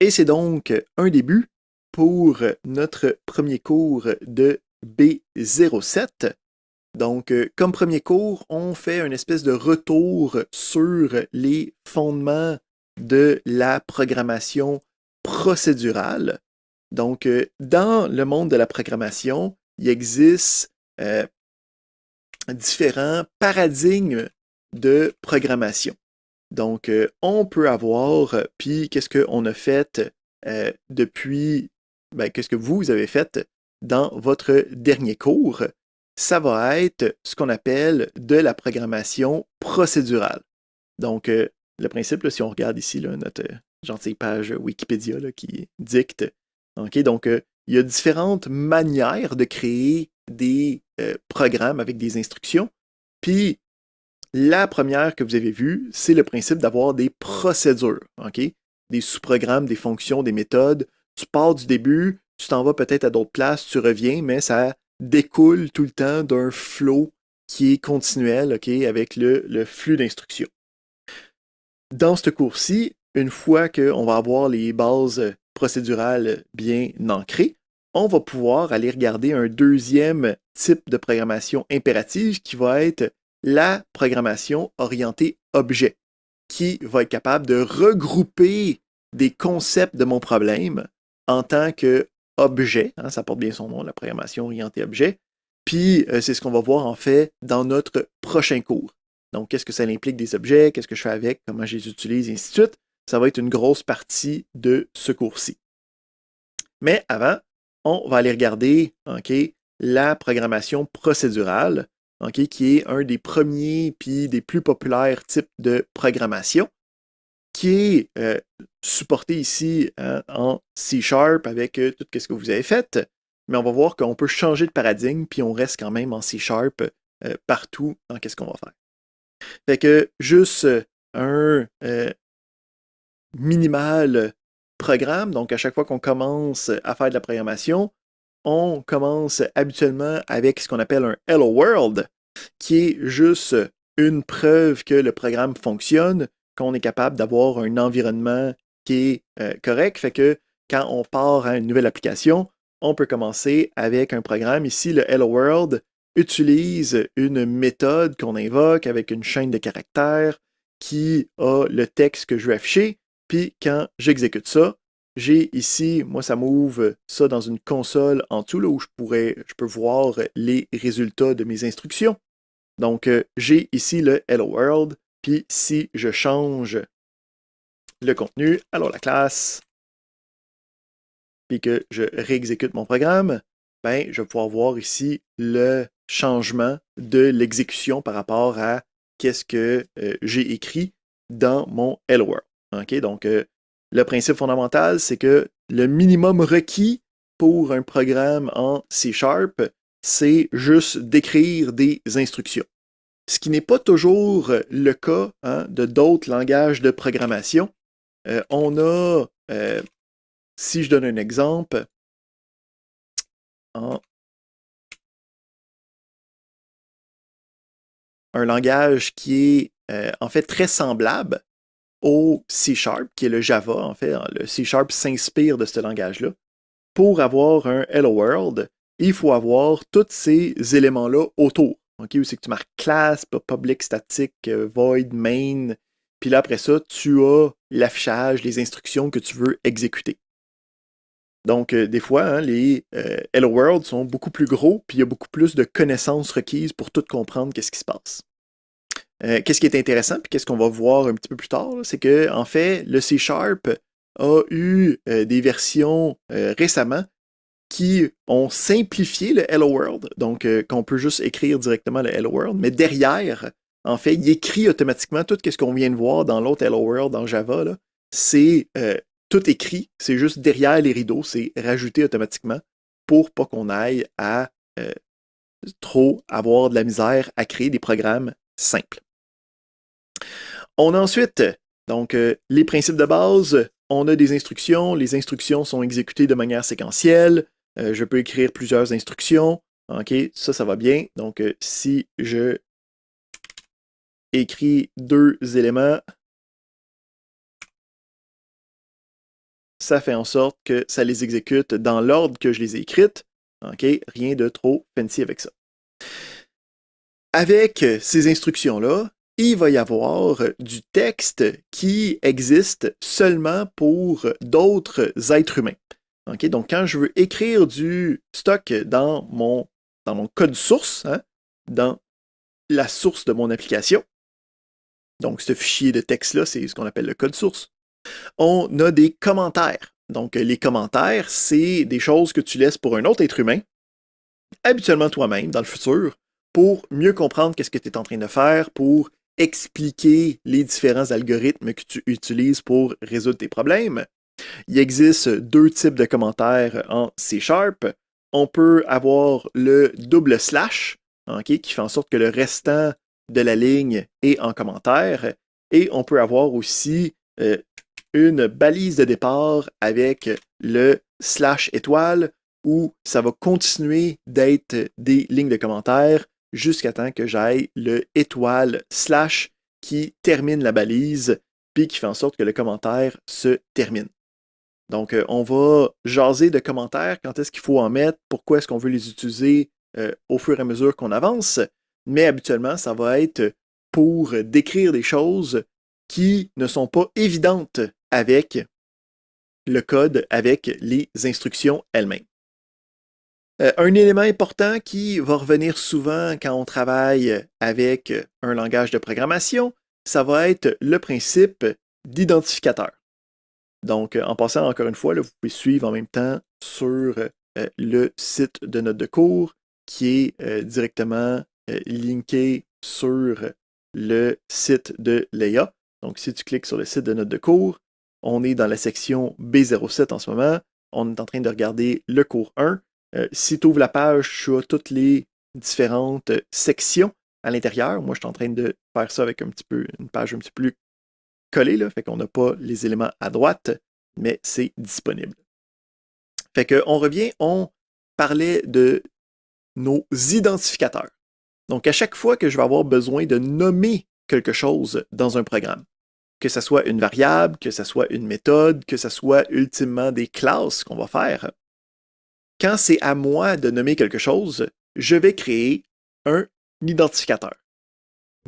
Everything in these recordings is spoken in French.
Et c'est donc un début pour notre premier cours de B07. Donc, euh, comme premier cours, on fait une espèce de retour sur les fondements de la programmation procédurale. Donc, euh, dans le monde de la programmation, il existe euh, différents paradigmes de programmation. Donc, euh, on peut avoir, euh, puis qu'est-ce qu'on a fait euh, depuis, ben, qu'est-ce que vous avez fait dans votre dernier cours? Ça va être ce qu'on appelle de la programmation procédurale. Donc, le principe, si on regarde ici là, notre gentille page Wikipédia qui dicte, OK, donc il y a différentes manières de créer des programmes avec des instructions. Puis, la première que vous avez vue, c'est le principe d'avoir des procédures, Des sous-programmes, des fonctions, des méthodes. Tu pars du début, tu t'en vas peut-être à d'autres places, tu reviens, mais ça découle tout le temps d'un flot qui est continuel, OK, avec le, le flux d'instructions. Dans ce cours-ci, une fois qu'on va avoir les bases procédurales bien ancrées, on va pouvoir aller regarder un deuxième type de programmation impérative qui va être la programmation orientée objet, qui va être capable de regrouper des concepts de mon problème en tant que objet, hein, ça porte bien son nom, la programmation orientée objet, puis euh, c'est ce qu'on va voir en fait dans notre prochain cours. Donc, qu'est-ce que ça implique des objets, qu'est-ce que je fais avec, comment je les utilise, et ainsi de suite. Ça va être une grosse partie de ce cours-ci. Mais avant, on va aller regarder la programmation procédurale, qui est un des premiers puis des plus populaires types de programmation, qui est euh, supporté ici euh, en C Sharp avec euh, tout ce que vous avez fait. Mais on va voir qu'on peut changer de paradigme, puis on reste quand même en C Sharp partout dans qu'est-ce qu'on va faire. Fait que juste un minimal programme, donc à chaque fois qu'on commence à faire de la programmation, on commence habituellement avec ce qu'on appelle un Hello World, qui est juste une preuve que le programme fonctionne, qu'on est capable d'avoir un environnement qui est euh, correct. Fait que quand on part à une nouvelle application, on peut commencer avec un programme. Ici, le Hello World utilise une méthode qu'on invoque avec une chaîne de caractères qui a le texte que je veux afficher. Puis quand j'exécute ça, j'ai ici, moi ça m'ouvre ça dans une console en tout là, où je pourrais, je peux voir les résultats de mes instructions. Donc euh, j'ai ici le Hello World, puis si je change le contenu, alors la classe, puis que je réexécute mon programme, ben, je vais pouvoir voir ici le changement de l'exécution par rapport à qu'est-ce que euh, j'ai écrit dans mon Hello World. Donc, euh, le principe fondamental, c'est que le minimum requis pour un programme en C Sharp, c'est juste d'écrire des instructions. Ce qui n'est pas toujours le cas hein, de d'autres langages de programmation. Euh, on a, euh, si je donne un exemple, un langage qui est euh, en fait très semblable, au C Sharp, qui est le Java, en fait. Hein, le C Sharp s'inspire de ce langage-là. Pour avoir un Hello World, il faut avoir tous ces éléments-là autour. OK, où c'est que tu marques classe, public, static, euh, void, main. Puis là, après ça, tu as l'affichage, les instructions que tu veux exécuter. Donc, euh, des fois, hein, les euh, Hello World sont beaucoup plus gros, puis il y a beaucoup plus de connaissances requises pour tout comprendre qu'est-ce qui se passe. Euh, qu'est-ce qui est intéressant, puis qu'est-ce qu'on va voir un petit peu plus tard, c'est que en fait, le C Sharp a eu euh, des versions euh, récemment qui ont simplifié le Hello World, donc qu'on peut juste écrire directement le Hello World, mais derrière, en fait, il écrit automatiquement tout ce qu'on vient de voir dans l'autre Hello World dans Java. C'est tout écrit, c'est juste derrière les rideaux, c'est rajouté automatiquement pour pas qu'on aille à trop avoir de la misère à créer des programmes simples. On a ensuite donc euh, les principes de base. On a des instructions. Les instructions sont exécutées de manière séquentielle. Euh, je peux écrire plusieurs instructions. OK, ça, ça va bien. Donc, euh, si je écris deux éléments, ça fait en sorte que ça les exécute dans l'ordre que je les ai écrites. OK, rien de trop fancy avec ça. Avec ces instructions-là, il va y avoir euh, du texte qui existe seulement pour d'autres êtres humains. Donc, quand je veux écrire du stock dans mon, dans mon code source, hein, dans la source de mon application, donc ce fichier de texte-là, c'est ce qu'on appelle le code source, on a des commentaires. Donc, euh, les commentaires, c'est des choses que tu laisses pour un autre être humain, habituellement toi-même dans le futur, pour mieux comprendre qu'est-ce que tu es en train de faire, pour expliquer les différents algorithmes que tu utilises pour résoudre tes problèmes. Il existe deux types de commentaires en C Sharp. On peut avoir le double slash, qui fait en sorte que le restant de la ligne est en commentaire. Et on peut avoir aussi euh, une balise de départ avec le slash étoile où ça va continuer d'être des lignes de commentaires jusqu'à temps que j'aille le étoile slash qui termine la balise, puis qui fait en sorte que le commentaire se termine. Donc, euh, on va jaser de commentaires, quand est-ce qu'il faut en mettre, pourquoi est-ce qu'on veut les utiliser euh, au fur et à mesure qu'on avance, mais habituellement, ça va être pour décrire des choses qui ne sont pas évidentes avec le code, avec les instructions elles-mêmes. Euh, un élément important qui va revenir souvent quand on travaille avec un langage de programmation, ça va être le principe d'identificateur. Donc, euh, en passant encore une fois, vous pouvez suivre en même temps sur euh, le site de notes de cours qui est directement linké sur le site de Léa. E Donc, si tu cliques sur le site de notes de cours, on est dans la section B07 en ce moment. On est en train de regarder le cours 1 euh, si tu ouvres la page, tu as toutes les différentes euh, sections à l'intérieur. Moi, je suis en train de faire ça avec un une page un petit peu plus collée, là, fait qu'on n'a pas les éléments à droite, mais c'est disponible. Fait qu'on revient, on parlait de nos identificateurs. Donc, à chaque fois que je vais avoir besoin de nommer quelque chose dans un programme, que ce soit une variable, que ce soit une méthode, que ce soit ultimement des classes qu'on va faire, quand c'est à moi de nommer quelque chose, je vais créer un identificateur.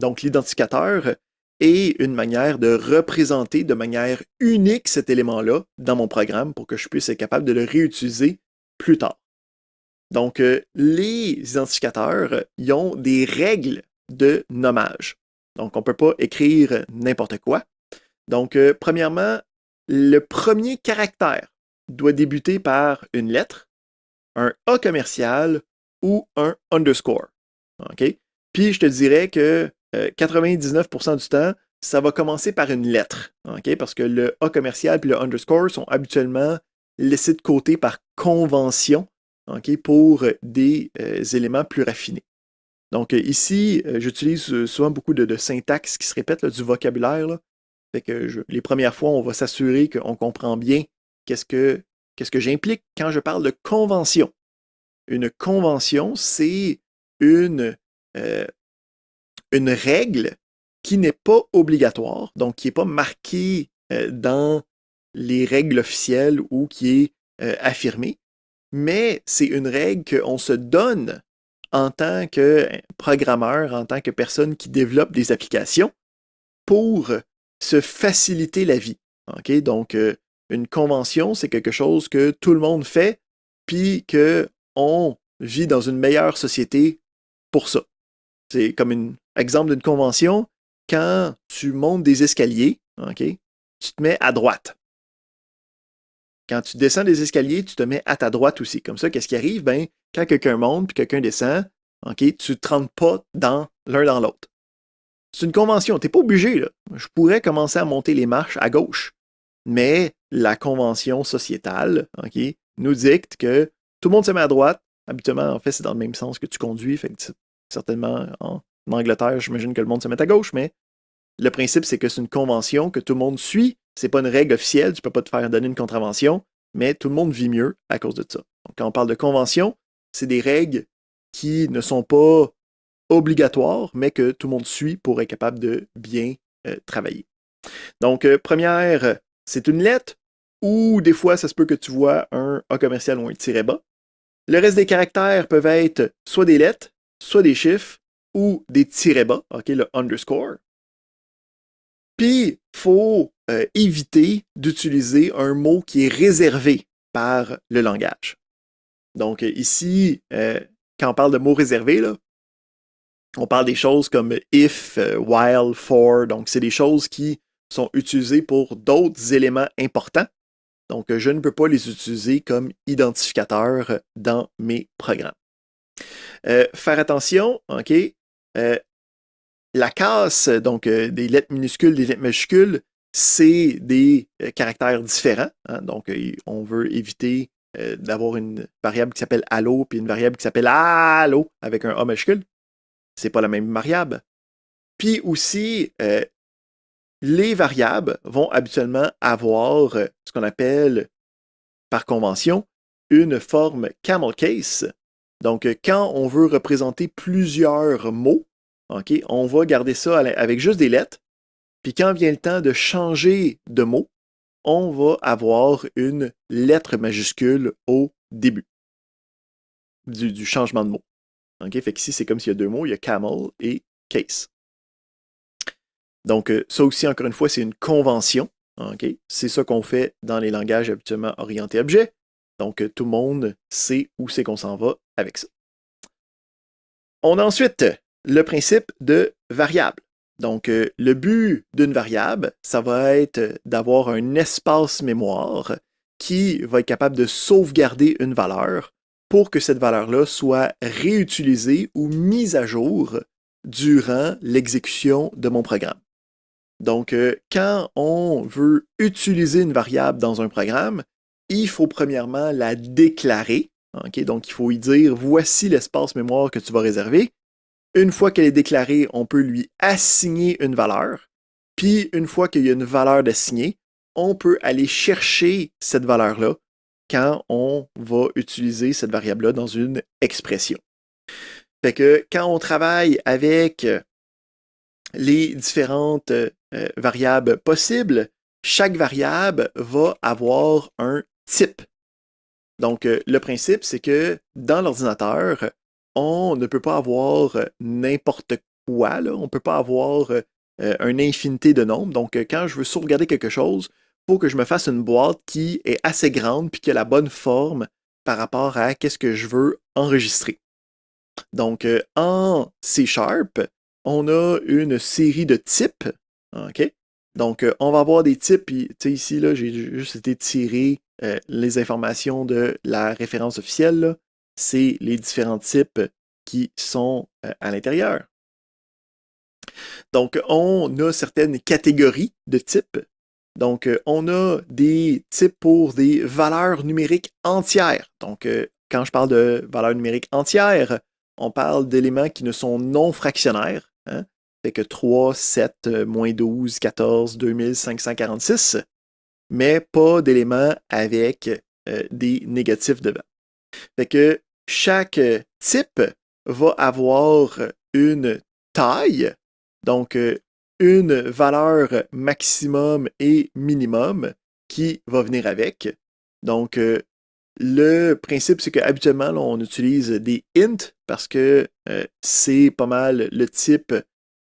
Donc l'identificateur est une manière de représenter de manière unique cet élément-là dans mon programme pour que je puisse être capable de le réutiliser plus tard. Donc euh, les identificateurs, ils ont des règles de nommage. Donc on ne peut pas écrire n'importe quoi. Donc euh, premièrement, le premier caractère doit débuter par une lettre un A commercial ou un underscore. OK? Puis je te dirais que 99% euh, du temps, ça va commencer par une lettre. OK? Parce que le A commercial et le underscore sont habituellement laissés de côté par convention OK? pour euh, des euh, éléments plus raffinés. Donc ici, j'utilise souvent beaucoup de, syntaxes syntaxe qui se répète, du vocabulaire. que les premières fois, on va s'assurer qu'on comprend bien qu'est-ce que Qu'est-ce que j'implique quand je parle de convention? Une convention, c'est une, euh, une règle qui n'est pas obligatoire, donc qui n'est pas marquée euh, dans les règles officielles ou qui est euh, affirmée, mais c'est une règle qu'on se donne en tant que programmeur, en tant que personne qui développe des applications pour se faciliter la vie. Ok, Donc, une convention, c'est quelque chose que tout le monde fait, puis que on vit dans une meilleure société pour ça. C'est comme un exemple d'une convention. Quand tu montes des escaliers, tu te mets à droite. Quand tu descends des escaliers, tu te mets à ta droite aussi. Comme ça, qu'est-ce qui arrive? Ben, quand quelqu'un monte puis quelqu'un descend, ok, tu ne te rentres pas dans l'un dans l'autre. C'est une convention, tu n'es pas obligé. Je pourrais commencer à monter les marches à gauche, mais la convention sociétale ok, nous dicte que tout le monde se met à droite. Habituellement, en fait, c'est dans le même sens que tu conduis. certainement, en, Angleterre, j'imagine que le monde se met à gauche, mais le principe, c'est que c'est une convention que tout le monde suit. C'est pas une règle officielle, tu peux pas te faire donner une contravention, mais tout le monde vit mieux à cause de ça. Donc, quand on parle de convention, c'est des règles qui ne sont pas obligatoires, mais que tout le monde suit pour être capable de bien euh, travailler. Donc, euh, première, c'est une lettre ou des fois, ça se peut que tu vois un A commercial ou un tiret bas. Le reste des caractères peuvent être soit des lettres, soit des chiffres, ou des tirets bas, OK, le underscore. Puis, faut euh, éviter d'utiliser un mot qui est réservé par le langage. Donc, ici, euh, quand on parle de mots réservés, là, on parle des choses comme if, euh, while, for. Donc, c'est des choses qui sont utilisées pour d'autres éléments importants donc, euh, je ne peux pas les utiliser comme identificateurs euh, dans mes programmes. Euh, faire attention, OK? la casse, donc des lettres minuscules, des lettres majuscules, c'est des caractères différents. Hein. Donc, on veut éviter d'avoir une variable qui s'appelle allo puis une variable qui s'appelle allo avec un A majuscule. n'est pas la même variable. Puis aussi, les variables vont habituellement avoir euh, ce qu'on appelle, par convention, une forme camel case. Donc, euh, quand on veut représenter plusieurs mots, on va garder ça avec juste des lettres. Puis quand vient le temps de changer de mot, on va avoir une lettre majuscule au début du, changement de mot. fait que ici, c'est comme s'il y a deux mots, il y a camel et case. Donc, euh, ça aussi, encore une fois, c'est une convention. C'est ça qu'on fait dans les langages habituellement orientés objet. Donc, euh, tout le monde sait où c'est qu'on s'en va avec ça. On a ensuite euh, le principe de variable. Donc, le but d'une variable, ça va être d'avoir un espace mémoire qui va être capable de sauvegarder une valeur pour que cette valeur-là soit réutilisée ou mise à jour durant l'exécution de mon programme. Donc, euh, quand on veut utiliser une variable dans un programme, il faut premièrement la déclarer. Donc, il faut lui dire voici l'espace mémoire que tu vas réserver. Une fois qu'elle est déclarée, on peut lui assigner une valeur. Puis, une fois qu'il y a une valeur d'assignée, on peut aller chercher cette valeur-là quand on va utiliser cette variable-là dans une expression. Fait que quand on travaille avec les différentes euh, euh, variables possibles, chaque variable va avoir un type. Donc, euh, le principe, c'est que dans l'ordinateur, on ne peut pas avoir euh, n'importe quoi, on ne peut pas avoir un une infinité de nombres. Donc, quand je veux sauvegarder quelque chose, il faut que je me fasse une boîte qui est assez grande puis qui a la bonne forme par rapport à ce que je veux enregistrer. Donc, en C Sharp, on a une série de types OK? Donc, euh, on va avoir des types, sais ici, là, j'ai juste été tirer euh, les informations de la référence officielle. C'est les différents types qui sont euh, à l'intérieur. Donc, on a certaines catégories de types. Donc, on a des types pour des valeurs numériques entières. Donc, quand je parle de valeurs numériques entières, on parle d'éléments qui ne sont non fractionnaires. Hein. Fait que 3, 7, euh, moins 12, 14, 2546, mais pas d'éléments avec euh, des négatifs devant. Fait que chaque type va avoir une taille, donc euh, une valeur maximum et minimum qui va venir avec. Donc, le principe, c'est qu'habituellement, on utilise des int parce que c'est pas mal le type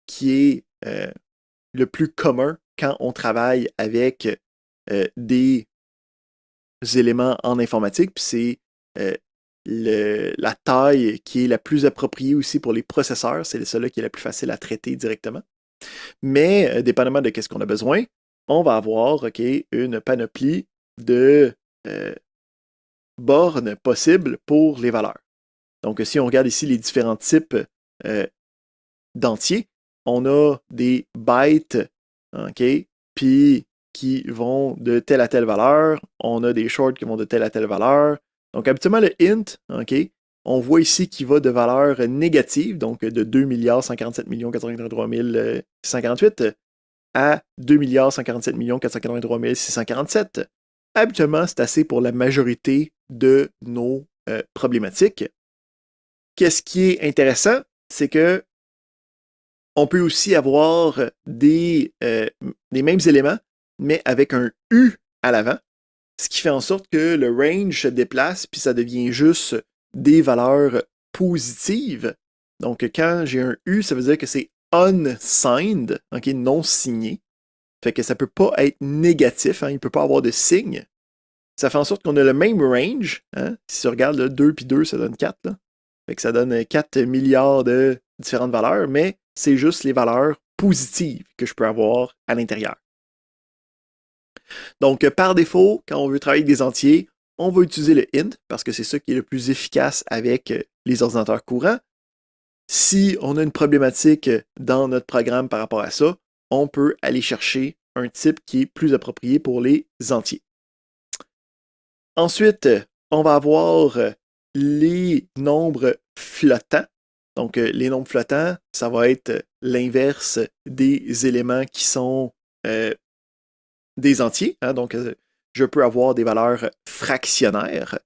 qui est euh, le plus commun quand on travaille avec euh, des éléments en informatique, puis c'est euh, la taille qui est la plus appropriée aussi pour les processeurs, c'est celle-là qui est la plus facile à traiter directement. Mais dépendamment de ce qu'on a besoin, on va avoir ok une panoplie de bornes possibles pour les valeurs. Donc si on regarde ici les différents types d'entiers, on a des bytes, OK, puis qui vont de telle à telle valeur, on a des shorts qui vont de telle à telle valeur. Donc habituellement le int, OK, on voit ici qu'il va de valeur négative, donc de 2 147 648 à 2 147 647. Habituellement, c'est assez pour la majorité de nos euh, problématiques. Qu'est-ce qui est intéressant, c'est que on peut aussi avoir euh, des, mêmes éléments, mais avec un U à l'avant, ce qui fait en sorte que le range se déplace, puis ça devient juste des valeurs positives. Donc, quand j'ai un U, ça veut dire que c'est unsigned, non signé. Fait que ça peut pas être négatif, hein, il ne peut pas avoir de signe. Ça fait en sorte qu'on a le même range. Hein, si tu regarde, 2 puis 2, ça donne 4. Fait que ça donne 4 milliards de différentes valeurs, mais c'est juste les valeurs positives que je peux avoir à l'intérieur. Donc, euh, par défaut, quand on veut travailler avec des entiers, on va utiliser le int parce que c'est ça qui est le plus efficace avec euh, les ordinateurs courants. Si on a une problématique euh, dans notre programme par rapport à ça, on peut aller chercher un type qui est plus approprié pour les entiers. Ensuite, on va avoir les nombres flottants. Donc, euh, les nombres flottants, ça va être euh, l'inverse des éléments qui sont euh, des entiers. Hein. donc, je peux avoir des valeurs fractionnaires.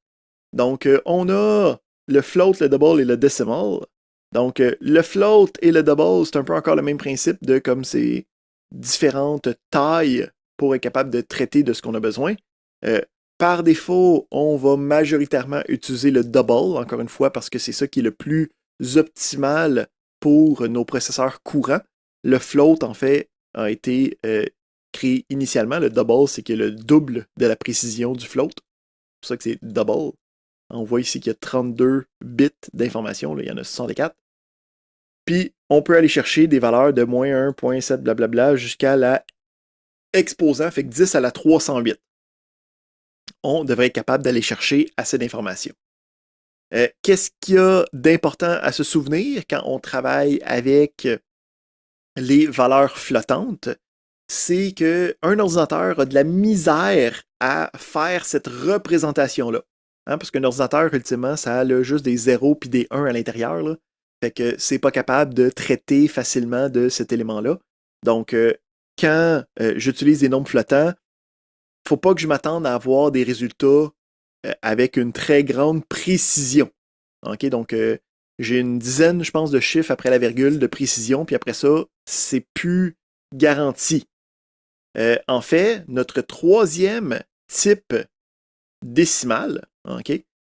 Donc, on a le float, le double et le decimal. Donc, le float et le double, c'est un peu encore le même principe de comme ces différentes tailles pour être capable de traiter de ce qu'on a besoin. par défaut, on va majoritairement utiliser le double, encore une fois, parce que c'est ça qui est le plus optimales pour nos processeurs courants. Le float, en fait, a été euh, créé initialement. Le double, c'est que le double de la précision du float. C'est pour ça que c'est double. On voit ici qu'il y a 32 bits d'information. Il y en a 64. Puis, on peut aller chercher des valeurs de moins 1.7, blablabla, jusqu'à la exposant, fait que 10 à la 308. On devrait être capable d'aller chercher assez d'informations. Euh, qu'est-ce qu'il y a d'important à se souvenir quand on travaille avec euh, les valeurs flottantes? C'est qu'un ordinateur a de la misère à faire cette représentation-là. Hein, parce qu'un ordinateur, ultimement, ça a juste des 0 puis des 1 à l'intérieur. Fait que c'est pas capable de traiter facilement de cet élément-là. Donc, euh, quand j'utilise des nombres flottants, faut pas que je m'attende à avoir des résultats euh, avec une très grande précision. donc euh, j'ai une dizaine, je pense, de chiffres après la virgule de précision, puis après ça, c'est plus garanti. Euh, en fait, notre troisième type décimal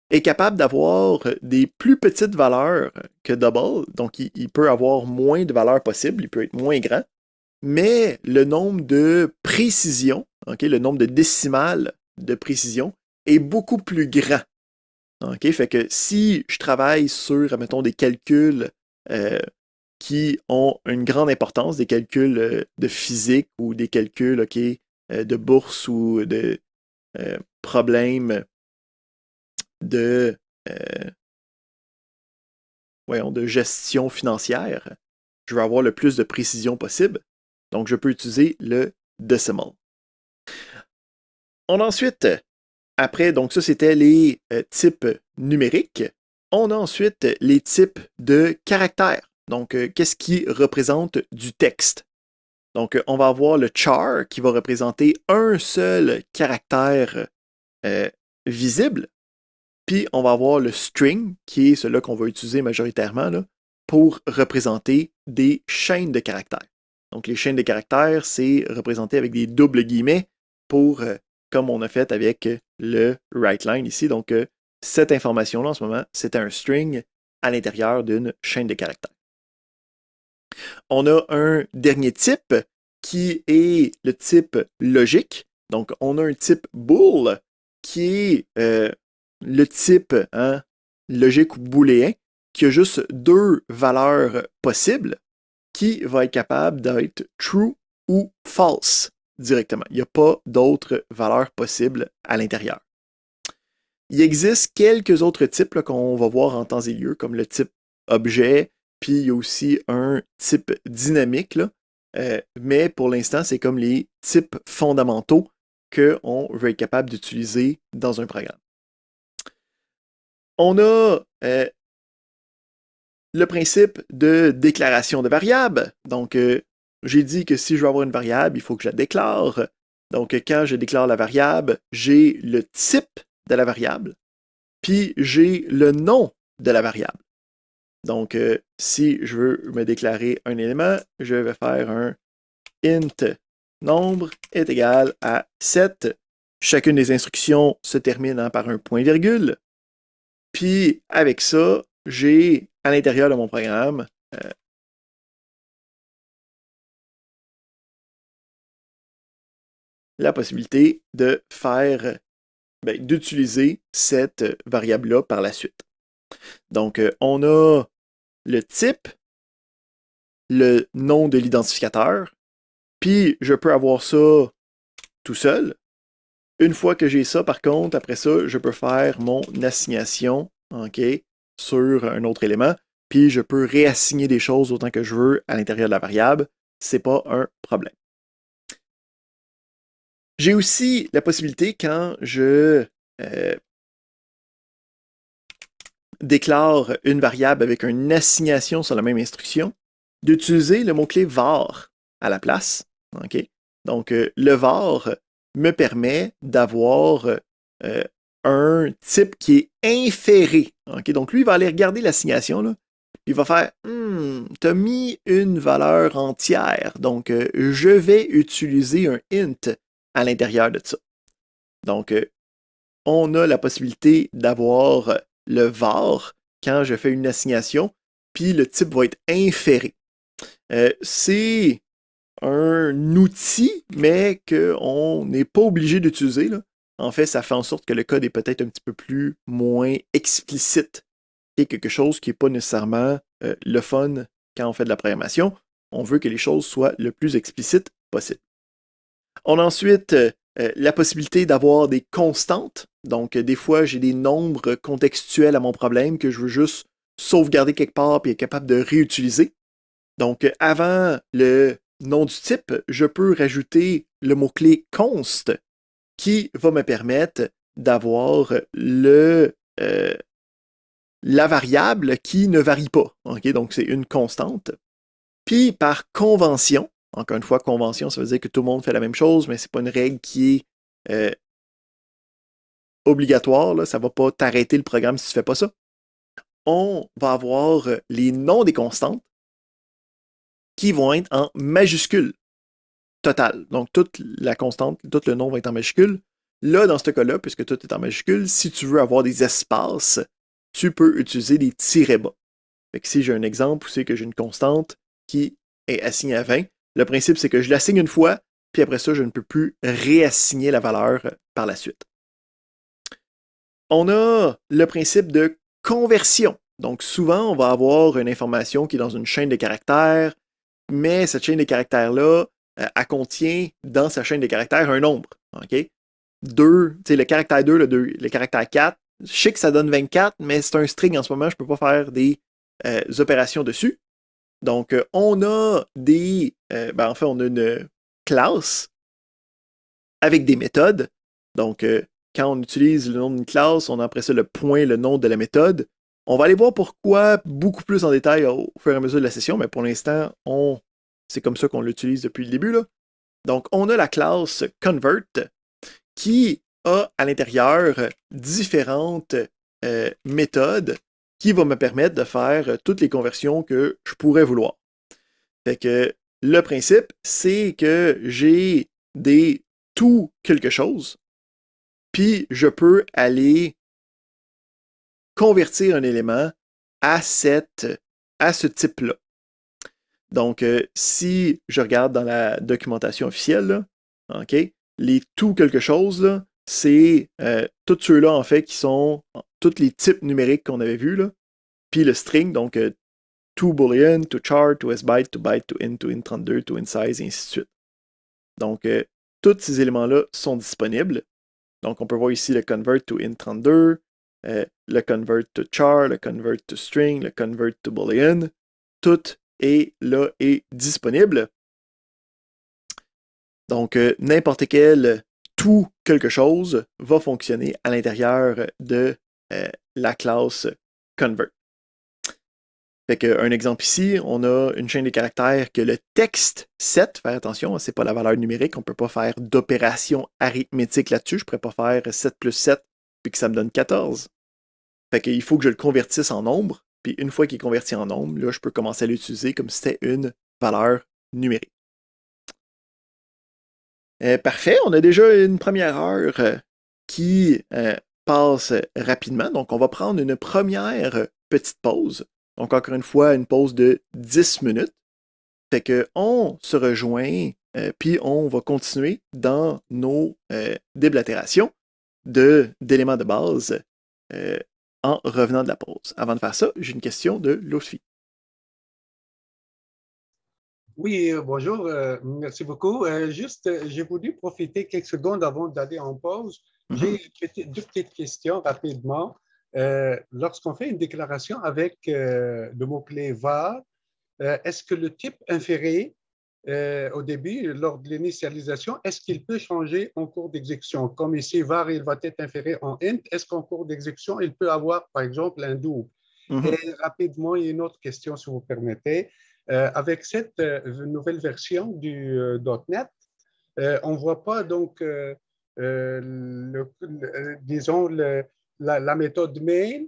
est capable d'avoir des plus petites valeurs que double, donc il, peut avoir moins de valeurs possibles, il peut être moins grand, mais le nombre de précisions, le nombre de décimales de précision est beaucoup plus grand. OK? Fait que si je travaille sur, mettons, des calculs euh, qui ont une grande importance, des calculs euh, de physique ou des calculs, OK, euh, de bourse ou de problèmes de, de gestion financière, je vais avoir le plus de précision possible. Donc, je peux utiliser le decimal. On a ensuite après, donc ça, c'était les euh, types numériques. On a ensuite les types de caractères. Donc, euh, qu'est-ce qui représente du texte? Donc, euh, on va avoir le char qui va représenter un seul caractère visible. Puis, on va avoir le string, qui est celui qu'on va utiliser majoritairement pour représenter des chaînes de caractères. Donc, les chaînes de caractères, c'est représenté avec des doubles guillemets pour comme on a fait avec le right line ici. Donc, euh, cette information-là, en ce moment, c'est un string à l'intérieur d'une chaîne de caractères. On a un dernier type qui est le type logique. Donc, on a un type bool qui est euh, le type hein, logique ou booléen qui a juste deux valeurs possibles qui va être capable d'être true ou false directement. Il n'y a pas d'autres valeurs possibles à l'intérieur. Il existe quelques autres types qu'on va voir en temps et lieu, comme le type objet, puis il y a aussi un type dynamique. Euh, mais pour l'instant, c'est comme les types fondamentaux qu'on va être capable d'utiliser dans un programme. On a euh, le principe de déclaration de variables. Donc, euh, j'ai dit que si je veux avoir une variable, il faut que je la déclare. Donc, quand je déclare la variable, j'ai le type de la variable, puis j'ai le nom de la variable. Donc, euh, si je veux me déclarer un élément, je vais faire un int nombre est égal à 7. Chacune des instructions se termine hein, par un point-virgule. Puis, avec ça, j'ai à l'intérieur de mon programme, euh, la possibilité de faire, ben, d'utiliser cette variable-là par la suite. Donc, euh, on a le type, le nom de l'identificateur, puis je peux avoir ça tout seul. Une fois que j'ai ça, par contre, après ça, je peux faire mon assignation sur un autre élément, puis je peux réassigner des choses autant que je veux à l'intérieur de la variable. C'est pas un problème. J'ai aussi la possibilité, quand je euh, déclare une variable avec une assignation sur la même instruction, d'utiliser le mot-clé var à la place. Donc, euh, le var me permet d'avoir euh, un type qui est inféré. Donc, lui, il va aller regarder l'assignation. Là. Il va faire hmm, Tu as mis une valeur entière. Donc, je vais utiliser un int à l'intérieur de ça. Donc, euh, on a la possibilité d'avoir euh, le VAR quand je fais une assignation, puis le type va être inféré. Euh, c'est un outil, mais qu'on n'est pas obligé d'utiliser. En fait, ça fait en sorte que le code est peut-être un petit peu plus moins explicite et quelque chose qui n'est pas nécessairement le fun quand on fait de la programmation. On veut que les choses soient le plus explicites possible. On a ensuite euh, euh, la possibilité d'avoir des constantes. Donc, euh, des fois, j'ai des nombres contextuels à mon problème que je veux juste sauvegarder quelque part et être capable de réutiliser. Donc, avant le nom du type, je peux rajouter le mot-clé const qui va me permettre d'avoir le la variable qui ne varie pas. Donc, c'est une constante. Puis, par convention, encore une fois, convention, ça veut dire que tout le monde fait la même chose, mais ce c'est pas une règle qui est euh, obligatoire. Ça ne va pas t'arrêter le programme si tu ne fais pas ça. On va avoir euh, les noms des constantes qui vont être en majuscule totale. Donc, toute la constante, tout le nom va être en majuscule. Là, dans ce cas-là, puisque tout est en majuscule, si tu veux avoir des espaces, tu peux utiliser des tirets bas. si j'ai un exemple où c'est que j'ai une constante qui est assignée à 20, le principe, c'est que je l'assigne une fois, puis après ça, je ne peux plus réassigner la valeur euh, par la suite. On a le principe de conversion. Donc souvent, on va avoir une information qui est dans une chaîne de caractères, mais cette chaîne de caractères-là, euh, elle contient dans sa chaîne de caractères un nombre. OK? 2, tu le caractère 2, le, 2, le caractère 4, je sais que ça donne 24, mais c'est un string en ce moment, je ne peux pas faire des euh, opérations dessus. Donc, euh, on a des. Euh, ben, on a une classe avec des méthodes. Donc, euh, quand on utilise le nom d'une classe, on a après ça le point, le nom de la méthode. On va aller voir pourquoi beaucoup plus en détail au fur et à mesure de la session, mais pour l'instant, c'est comme ça qu'on l'utilise depuis le début. Donc, on a la classe convert qui a à l'intérieur différentes méthodes qui va me permettre de faire euh, toutes les conversions que je pourrais vouloir. que le principe, c'est que j'ai des tout quelque chose, puis je peux aller convertir un élément à, cette, à ce type-là. Donc, euh, si je regarde dans la documentation officielle, les tout quelque chose, c'est euh, tous ceux-là, en fait, qui sont tous les types numériques qu'on avait vus, là. Puis le string, donc euh, to boolean, to char, to sbyte, to byte, to int, to int32, to insize, et ainsi de suite. Donc, euh, tous ces éléments-là sont disponibles. Donc, on peut voir ici le convert to int32, le convert to char, le convert to string, le convert to boolean. Tout est là et disponible. Donc, n'importe quel tout quelque chose va fonctionner à l'intérieur de euh, la classe convert. Fait que, un exemple ici, on a une chaîne de caractères que le texte 7, faire attention, c'est pas la valeur numérique, on peut pas faire d'opération arithmétique là-dessus, je pourrais pas faire 7 plus 7 puis que ça me donne 14. Fait il faut que je le convertisse en nombre, puis une fois qu'il est converti en nombre, là, je peux commencer à l'utiliser comme si c'était une valeur numérique. Euh, parfait, on a déjà une première heure euh, qui euh, passe rapidement, donc on va prendre une première petite pause. Donc encore une fois, une pause de 10 minutes. Fait qu'on se rejoint, puis on va continuer dans nos déblatérations d'éléments de, base en revenant de la pause. Avant de faire ça, j'ai une question de Luffy. Oui, euh, bonjour, euh, merci beaucoup. Euh, juste, j'ai voulu profiter quelques secondes avant d'aller en pause. Mhm. J'ai deux petites questions rapidement. Lorsqu'on fait une déclaration avec le mot-clé var, est-ce que le type inféré au début, lors de l'initialisation, est-ce qu'il peut changer en cours d'exécution? Comme ici, var, il va être inféré en int. Est-ce qu'en cours d'exécution, il peut avoir, par exemple, un double? Mhm. Et rapidement, il y a une autre question, si vous permettez. Euh, avec cette euh, nouvelle version du euh, .NET, on ne voit pas donc, disons, la, méthode main.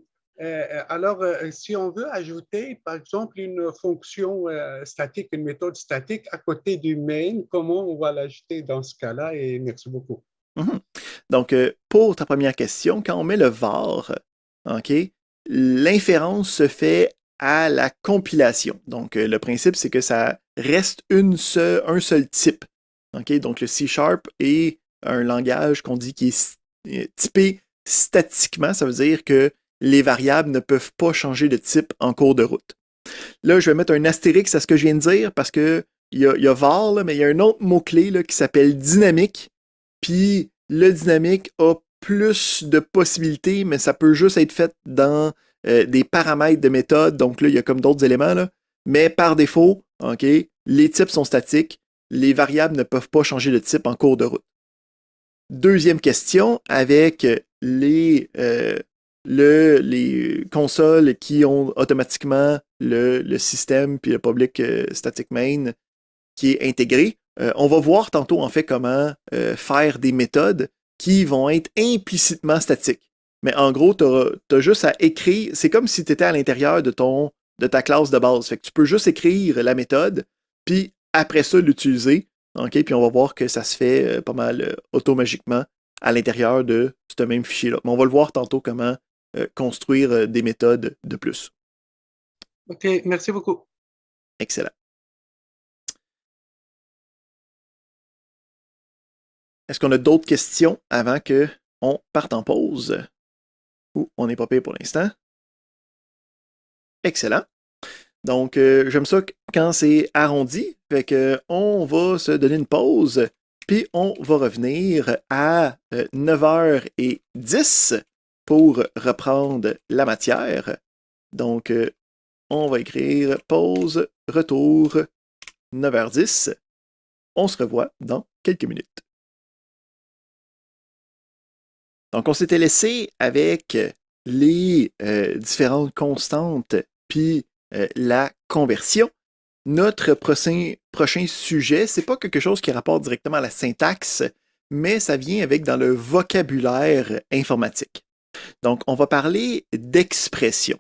alors, si on veut ajouter, par exemple, une fonction statique, une méthode statique à côté du main, comment on va l'ajouter dans ce cas-là? Et merci beaucoup. Mhm. Donc, pour ta première question, quand on met le var, OK, l'inférence se fait à la compilation. Donc, euh, le principe, c'est que ça reste une un seul type. Donc, le C Sharp est un langage qu'on dit qui est euh, typé statiquement. Ça veut dire que les variables ne peuvent pas changer de type en cours de route. Là, je vais mettre un astérix à ce que je viens de dire parce que y a, y var, mais il y a un autre mot-clé qui s'appelle dynamique. Puis le dynamique a plus de possibilités, mais ça peut juste être fait dans euh, des paramètres de méthode. Donc là, il y a comme d'autres éléments. Là. Mais par défaut, OK, les types sont statiques. Les variables ne peuvent pas changer de type en cours de route. Deuxième question, avec les, euh, les consoles qui ont automatiquement le, le système puis le public euh, static main qui est intégré, on va voir tantôt en fait comment faire des méthodes qui vont être implicitement statiques. Mais en gros, tu as, juste à écrire. C'est comme si tu étais à l'intérieur de, de ta classe de base. Fait que tu peux juste écrire la méthode, puis après ça, l'utiliser. Puis on va voir que ça se fait euh, pas mal euh, automagiquement à l'intérieur de ce même fichier-là. Mais on va le voir tantôt comment euh, construire des méthodes de plus. OK, merci beaucoup. Excellent. Est-ce qu'on a d'autres questions avant qu'on parte en pause? Ouh, on n'est pas payé pour l'instant. Excellent. Donc, euh, j'aime ça quand c'est arrondi. Fait que, on va se donner une pause, puis on va revenir à 9h10 euh, pour reprendre la matière. Donc, euh, on va écrire pause, retour, 9h10. On se revoit dans quelques minutes. Donc, on s'était laissé avec euh, les euh, différentes constantes, puis euh, la conversion. Notre prochain, prochain sujet, c'est pas quelque chose qui rapporte directement à la syntaxe, mais ça vient avec dans le vocabulaire informatique. Donc, on va parler d'expression.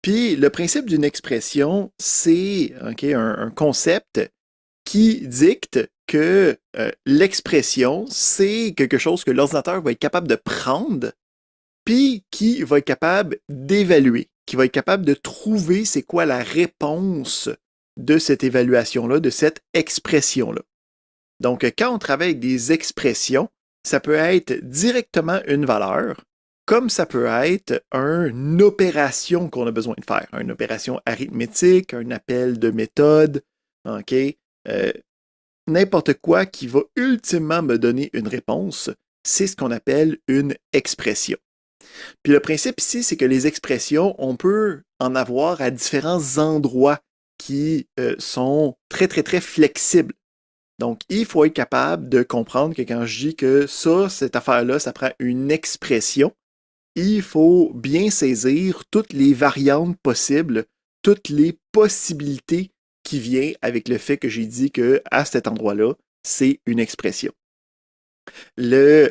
Puis, le principe d'une expression, c'est un concept qui dicte que euh, l'expression, c'est quelque chose que l'ordinateur va être capable de prendre, puis qui va être capable d'évaluer, qui va être capable de trouver c'est quoi la réponse de cette évaluation-là, de cette expression-là. Donc, quand on travaille avec des expressions, ça peut être directement une valeur, comme ça peut être une opération qu'on a besoin de faire, une opération arithmétique, un appel de méthode, OK? Euh, n'importe quoi qui va ultimement me donner une réponse, c'est ce qu'on appelle une expression. Puis le principe ici, c'est que les expressions, on peut en avoir à différents endroits qui euh, sont très, très, très flexibles. Donc, il faut être capable de comprendre que quand je dis que ça, cette affaire-là, ça prend une expression, il faut bien saisir toutes les variantes possibles, toutes les possibilités qui vient avec le fait que j'ai dit que à cet endroit-là, c'est une expression. Euh,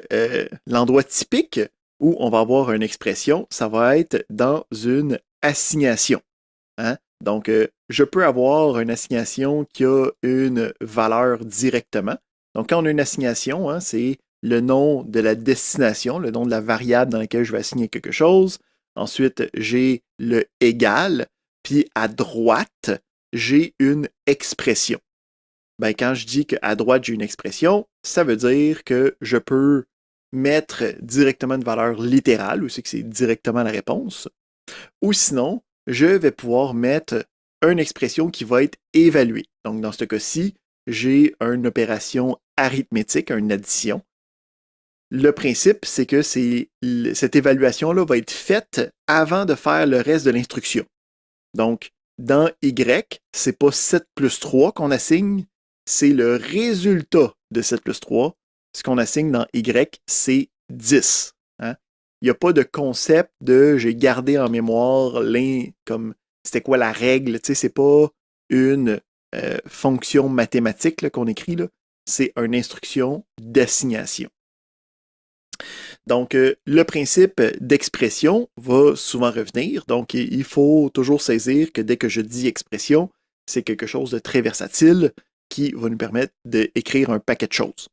l'endroit le, typique où on va avoir une expression, ça va être dans une assignation. Hein? Donc, euh, je peux avoir une assignation qui a une valeur directement. Donc, quand on a une assignation, hein, c'est le nom de la destination, le nom de la variable dans laquelle je vais assigner quelque chose. Ensuite, j'ai le égal. Puis à droite, j'ai une expression. Ben, quand je dis qu'à droite, j'ai une expression, ça veut dire que je peux mettre directement une valeur littérale, ou c'est que c'est directement la réponse. Ou sinon, je vais pouvoir mettre une expression qui va être évaluée. Donc, dans ce cas-ci, j'ai une opération arithmétique, une addition. Le principe, c'est que cette évaluation-là va être faite avant de faire le reste de l'instruction. Donc, dans Y, c'est pas 7 plus 3 qu'on assigne, c'est le résultat de 7 plus 3. Ce qu'on assigne dans Y, c'est 10. Hein. Il n'y a pas de concept de j'ai gardé en mémoire l'in comme c'était quoi la règle. Tu sais, c'est pas une euh, fonction mathématique qu'on écrit, c'est une instruction d'assignation. Donc, euh, le principe d'expression va souvent revenir. Donc, il faut toujours saisir que dès que je dis expression, c'est quelque chose de très versatile qui va nous permettre d'écrire un paquet de choses.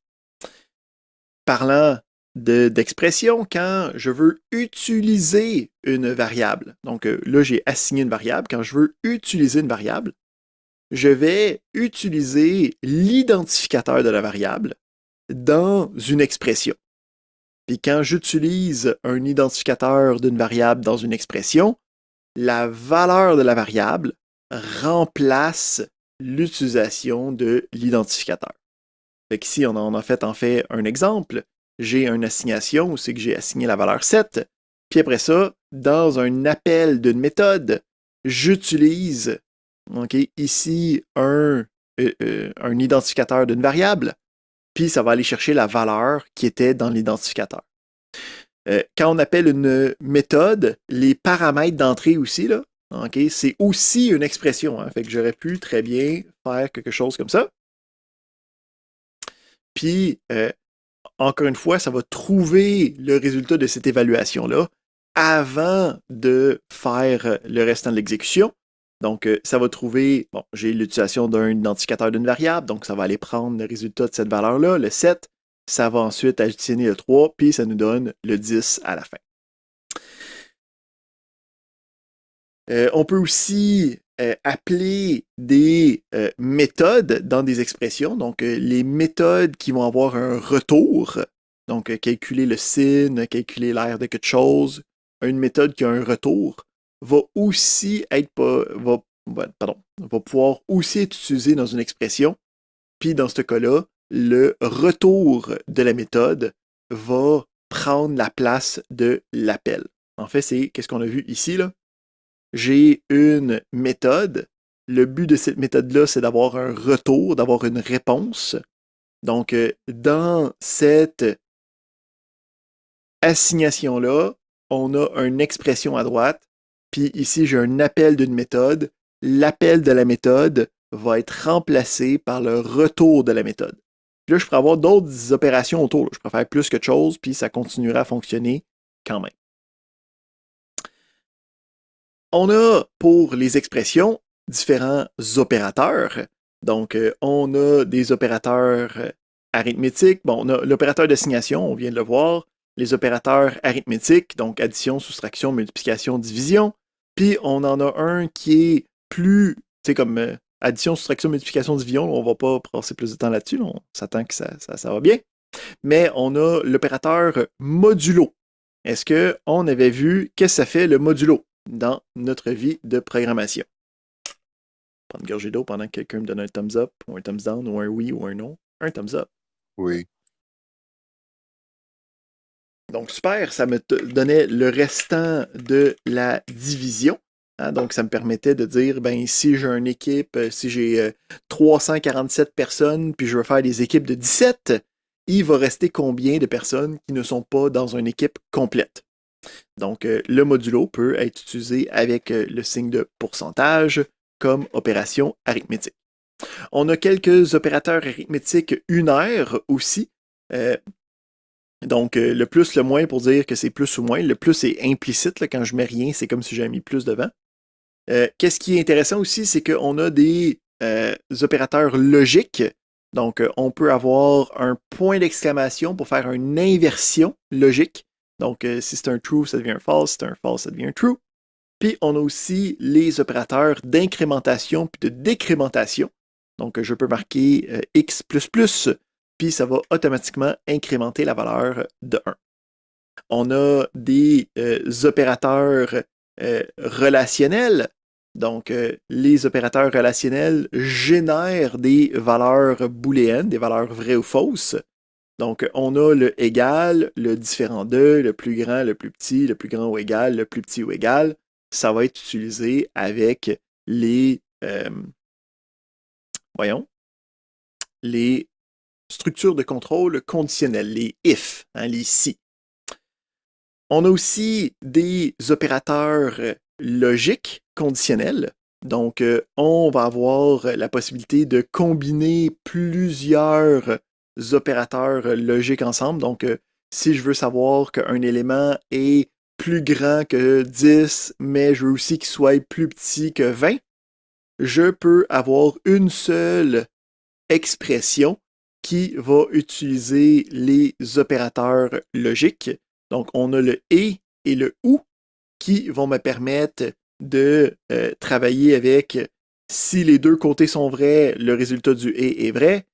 Parlant d'expression, quand je veux utiliser une variable, donc euh, là j'ai assigné une variable, quand je veux utiliser une variable, je vais utiliser l'identificateur de la variable dans une expression. Puis quand j'utilise un identificateur d'une variable dans une expression, la valeur de la variable remplace l'utilisation de l'identificateur. Ici, on en a fait en fait un exemple. J'ai une assignation où c'est que j'ai assigné la valeur 7. Puis après ça, dans un appel d'une méthode, j'utilise ici un, euh, euh, un identificateur d'une variable puis ça va aller chercher la valeur qui était dans l'identificateur. Euh, quand on appelle une méthode, les paramètres d'entrée aussi, là, c'est aussi une expression. Hein, que j'aurais pu très bien faire quelque chose comme ça. Puis, euh, encore une fois, ça va trouver le résultat de cette évaluation-là avant de faire le restant de l'exécution. Donc, euh, ça va trouver, bon, j'ai l'utilisation d'un identificateur d'une variable, donc ça va aller prendre le résultat de cette valeur-là, le 7, ça va ensuite additionner le 3, puis ça nous donne le 10 à la fin. Euh, on peut aussi euh, appeler des méthodes dans des expressions, donc les méthodes qui vont avoir un retour, donc calculer le signe, calculer l'air de quelque chose, une méthode qui a un retour, va aussi être va, ben, pardon, va pouvoir aussi être utilisé dans une expression. Puis dans ce cas-là, le retour de la méthode va prendre la place de l'appel. En fait, c'est qu'est-ce qu'on a vu ici là J'ai une méthode. Le but de cette méthode-là, c'est d'avoir un retour, d'avoir une réponse. Donc, euh, dans cette assignation-là, on a une expression à droite puis ici, j'ai un appel d'une méthode. L'appel de la méthode va être remplacé par le retour de la méthode. Puis là, je pourrais avoir d'autres opérations autour. Je pourrais faire plus que de choses, puis ça continuera à fonctionner quand même. On a pour les expressions différents opérateurs. Donc, euh, on a des opérateurs euh, arithmétiques. Bon, on a l'opérateur d'assignation, on vient de le voir. Les opérateurs arithmétiques, donc addition, soustraction, multiplication, division. Puis on en a un qui est plus, tu sais, comme euh, addition, soustraction, multiplication, division. On va pas passer plus de temps là-dessus. On s'attend que ça, va bien. Mais on a l'opérateur modulo. Est-ce qu'on avait vu qu'est-ce que ça fait le modulo dans notre vie de programmation? Prendre une gorgée d'eau pendant que quelqu'un me donne un thumbs up ou un thumbs down ou un oui ou un non. Un thumbs up. Oui donc super, ça me donnait le restant de la division. Hein. donc, ça me permettait de dire, ben, si j'ai une équipe, euh, si j'ai 347 euh, personnes, puis je veux faire des équipes de 17, il va rester combien de personnes qui ne sont pas dans une équipe complète? Donc, euh, le modulo peut être utilisé avec le signe de pourcentage comme opération arithmétique. On a quelques opérateurs arithmétiques unaires aussi. Donc, euh, le plus, le moins pour dire que c'est plus ou moins. Le plus est implicite. quand je mets rien, c'est comme si j'avais mis plus devant. Euh, qu'est-ce qui est intéressant aussi, c'est qu'on a des euh, opérateurs logiques. Donc, on peut avoir un point d'exclamation pour faire une inversion logique. Donc, si c'est un true, ça devient un false. Si c'est un false, ça devient un true. Puis, on a aussi les opérateurs d'incrémentation puis de décrémentation. Donc, je peux marquer x plus plus puis ça va automatiquement incrémenter la valeur de 1. On a des euh, opérateurs euh, relationnels. Donc, euh, les opérateurs relationnels génèrent des valeurs booléennes, des valeurs vraies ou fausses. Donc, on a le égal, le différent de, le plus grand, le plus petit, le plus grand ou égal, le plus petit ou égal. Ça va être utilisé avec les, voyons, les structure de contrôle conditionnelle les if, hein, les si. On a aussi des opérateurs euh, logiques conditionnels. Donc, euh, on va avoir la possibilité de combiner plusieurs opérateurs euh, logiques ensemble. Donc, si je veux savoir qu'un élément est plus grand que 10, mais je veux aussi qu'il soit plus petit que 20, je peux avoir une seule expression qui va utiliser les opérateurs logiques. Donc, on a le et et le ou qui vont me permettre de euh, travailler avec si les deux côtés sont vrais, le résultat du et est vrai.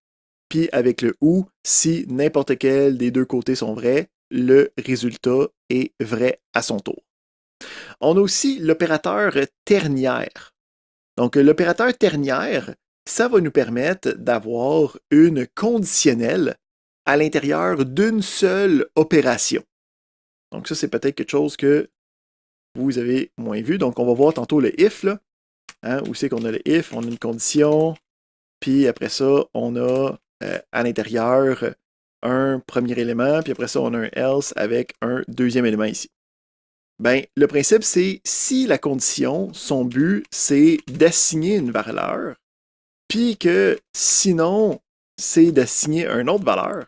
Puis avec le ou, si n'importe quel des deux côtés sont vrais, le résultat est vrai à son tour. On a aussi l'opérateur ternière. Donc l'opérateur ternière, ça va nous permettre d'avoir une conditionnelle à l'intérieur d'une seule opération. Donc ça, c'est peut-être quelque chose que vous avez moins vu. Donc on va voir tantôt le if, là. Hein, où c'est qu'on a le if, on a une condition, puis après ça, on a euh, à l'intérieur un premier élément, puis après ça, on a un else avec un deuxième élément ici. Ben, le principe, c'est si la condition, son but, c'est d'assigner une valeur, puis que sinon, c'est d'assigner une autre valeur.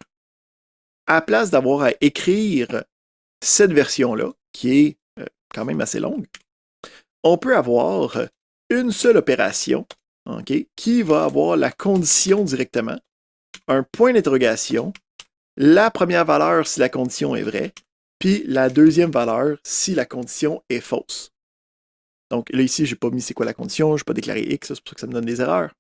À place d'avoir à écrire cette version-là, qui est euh, quand même assez longue, on peut avoir une seule opération qui va avoir la condition directement, un point d'interrogation, la première valeur si la condition est vraie, puis la deuxième valeur si la condition est fausse. Donc là, ici, je n'ai pas mis c'est quoi la condition, je n'ai pas déclaré X, c'est pour ça que ça me donne des erreurs.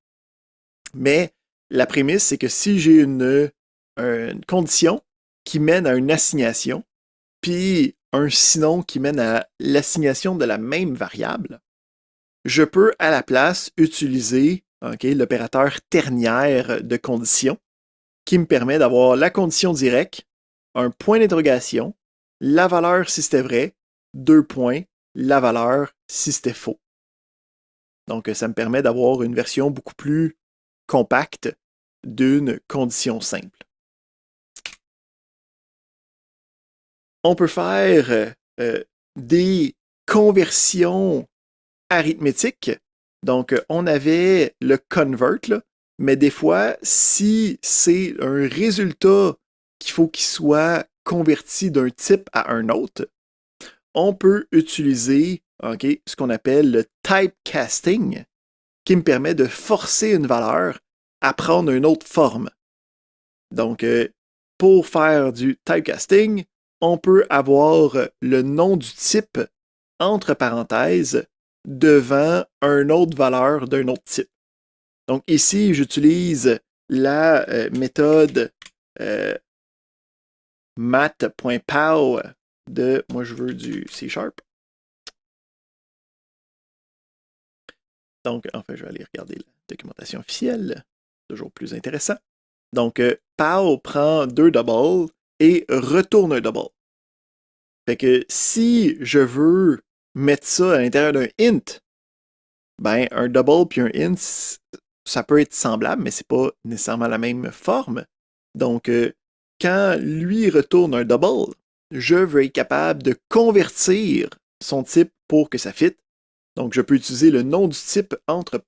Mais la prémisse, c'est que si j'ai euh, une, condition qui mène à une assignation, puis un sinon qui mène à l'assignation de la même variable, je peux à la place utiliser l'opérateur ternière de condition qui me permet d'avoir la condition directe, un point d'interrogation, la valeur si c'était vrai, deux points, la valeur si c'était faux. Donc ça me permet d'avoir une version beaucoup plus compacte d'une condition simple. On peut faire euh, des conversions arithmétiques. Donc, euh, on avait le convert, mais des fois, si c'est un résultat qu'il faut qu'il soit converti d'un type à un autre, on peut utiliser ce qu'on appelle le typecasting, qui me permet de forcer une valeur à prendre une autre forme. Donc, euh, pour faire du typecasting, on peut avoir le nom du type entre parenthèses devant une autre valeur d'un autre type. Donc ici, j'utilise la euh, méthode euh, de, moi je veux du C-sharp. Donc, fait, je vais aller regarder la documentation officielle. Toujours plus intéressant. Donc, euh, pao prend deux doubles et retourne un double. Fait que si je veux mettre ça à l'intérieur d'un int, ben un double puis un int, ça peut être semblable, mais c'est pas nécessairement la même forme. Donc, euh, quand lui retourne un double, je veux être capable de convertir son type pour que ça fitte donc, je peux utiliser le nom du type entre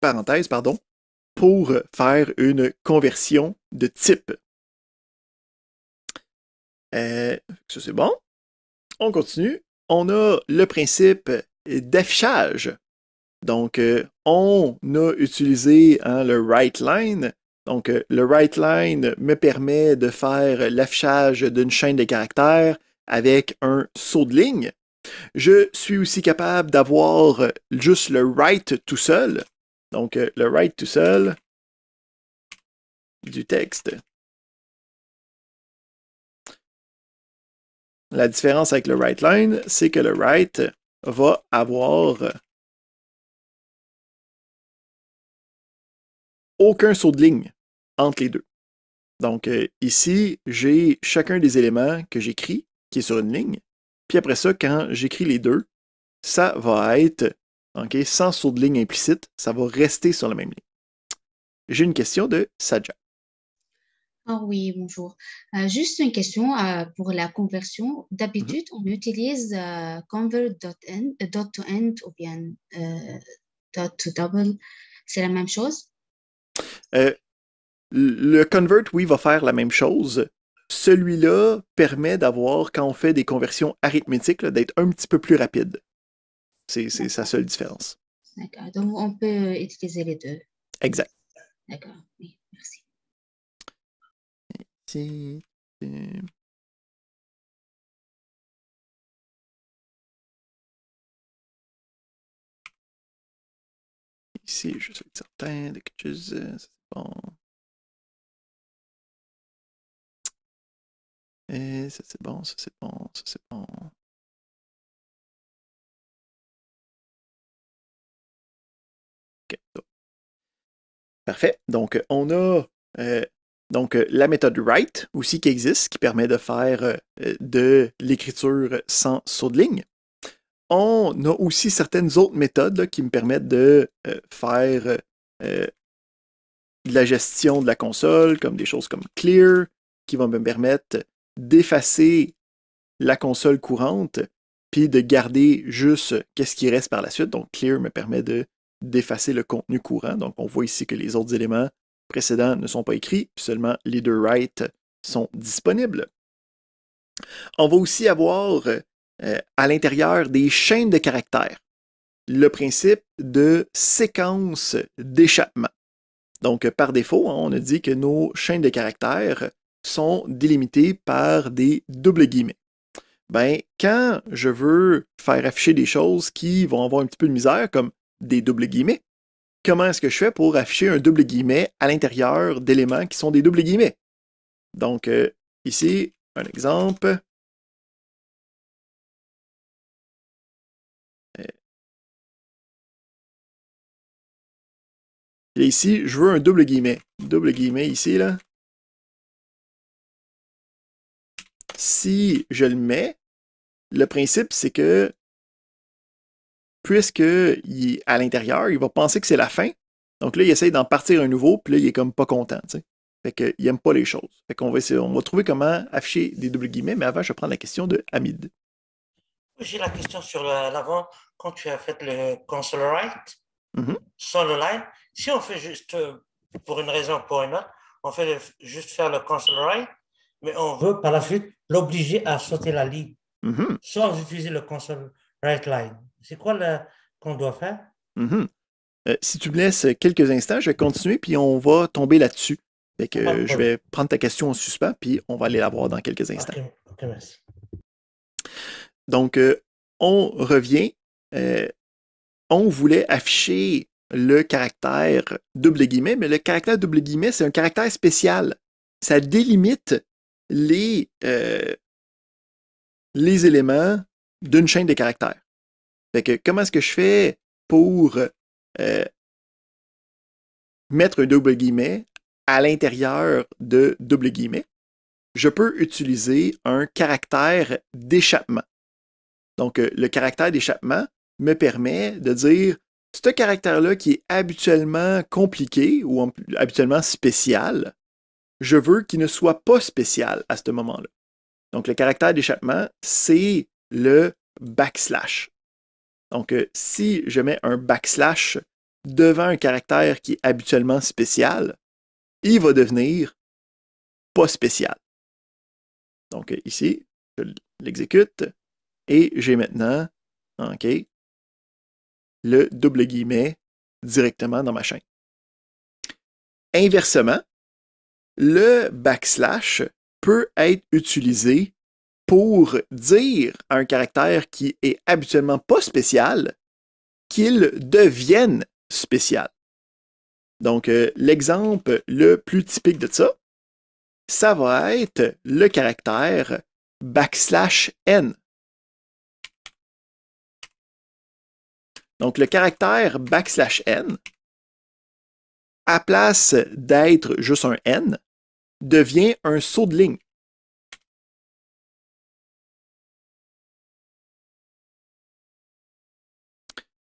parenthèses pour faire une conversion de type. Euh, ça, c'est bon. On continue. On a le principe d'affichage. Donc, euh, on a utilisé hein, le right line. Donc, euh, le right line me permet de faire l'affichage d'une chaîne de caractères avec un saut de ligne. Je suis aussi capable d'avoir euh, juste le write tout seul. Donc, euh, le write tout seul du texte. La différence avec le write line, c'est que le write va avoir euh, aucun saut de ligne entre les deux. Donc ici, j'ai chacun des éléments que j'écris qui est sur une ligne. Puis après ça, quand j'écris les deux, ça va être ok, sans ligne implicite, ça va rester sur la même ligne. J'ai une question de Saja Ah oui, bonjour. Euh, juste une question euh, pour la conversion. D'habitude, on utilise euh, convert.end ou bien to double. C'est la même chose? le convert, oui, va faire la même chose celui-là permet d'avoir, quand on fait des conversions arithmétiques, d'être un petit peu plus rapide. C'est sa seule différence. D'accord. Donc, on peut euh, utiliser les deux. Exact. D'accord. merci. Ici, je suis certain de quelque chose. Euh, c'est bon. Et ça c'est bon, ça c'est bon, ça c'est bon. Parfait. Donc euh, on a euh, donc euh, la méthode write aussi qui existe, qui permet de faire de l'écriture sans saut de ligne. On a aussi certaines autres méthodes qui me permettent de faire de la gestion de la console, comme des choses comme clear, qui vont me permettre d'effacer la console courante, puis de garder juste qu'est-ce qui reste par la suite. Donc, clear me permet de d'effacer le contenu courant. Donc, on voit ici que les autres éléments précédents ne sont pas écrits, seulement les deux sont disponibles. On va aussi avoir euh, à l'intérieur des chaînes de caractères le principe de séquence d'échappement. Donc, par défaut, hein, on a dit que nos chaînes de caractères sont délimités par des doubles guillemets. Ben, quand je veux faire afficher des choses qui vont avoir un petit peu de misère, comme des doubles guillemets, comment est-ce que je fais pour afficher un double guillemet à l'intérieur d'éléments qui sont des doubles guillemets? Donc, euh, ici, un exemple. Et euh. ici, je veux un double guillemet. Double guillemet ici, là. si je le mets, le principe, c'est que puisque à l'intérieur, il va penser que c'est la fin. Donc là, il essaye d'en partir un nouveau, puis là, il est comme pas content. Il Fait qu'il n'aime pas les choses. on va trouver comment afficher des doubles guillemets, mais avant, je vais prendre la question de Hamid. J'ai la question sur l'avant, quand tu as fait le console write, mm-hmm. le line, si on fait juste, euh, pour une raison ou pour une autre, on fait juste faire le console write, mais on veut par la suite l'obliger à sauter la ligne mm-hmm. sans utiliser le console right line. C'est quoi qu'on doit faire? Mm-hmm. Euh, si tu me laisses quelques instants, je vais continuer puis on va tomber là-dessus. je vais prendre ta question en suspens puis on va aller la voir dans quelques instants. merci. Donc, euh, on revient. Euh, on voulait afficher le caractère double guillemets, mais le caractère double guillemets, c'est un caractère spécial. Ça délimite euh, les, éléments d'une chaîne de caractères. Fait que comment est-ce que je fais pour euh, mettre un double guillemet à l'intérieur de double guillemet? Je peux utiliser un caractère d'échappement. Donc, euh, le caractère d'échappement me permet de dire ce caractère-là qui est habituellement compliqué ou habituellement spécial, je veux qu'il ne soit pas spécial à ce moment-là. Donc, le caractère d'échappement, c'est le backslash. Donc, euh, si je mets un backslash devant un caractère qui est habituellement spécial, il va devenir pas spécial. Donc, euh, ici, je l'exécute et j'ai maintenant, OK, le double guillemet directement dans ma chaîne. Inversement, le backslash peut être utilisé pour dire à un caractère qui est habituellement pas spécial qu'il devienne spécial. Donc, euh, l'exemple le plus typique de ça, ça va être le caractère backslash n. Donc, le caractère backslash n à place d'être juste un N, devient un saut de ligne.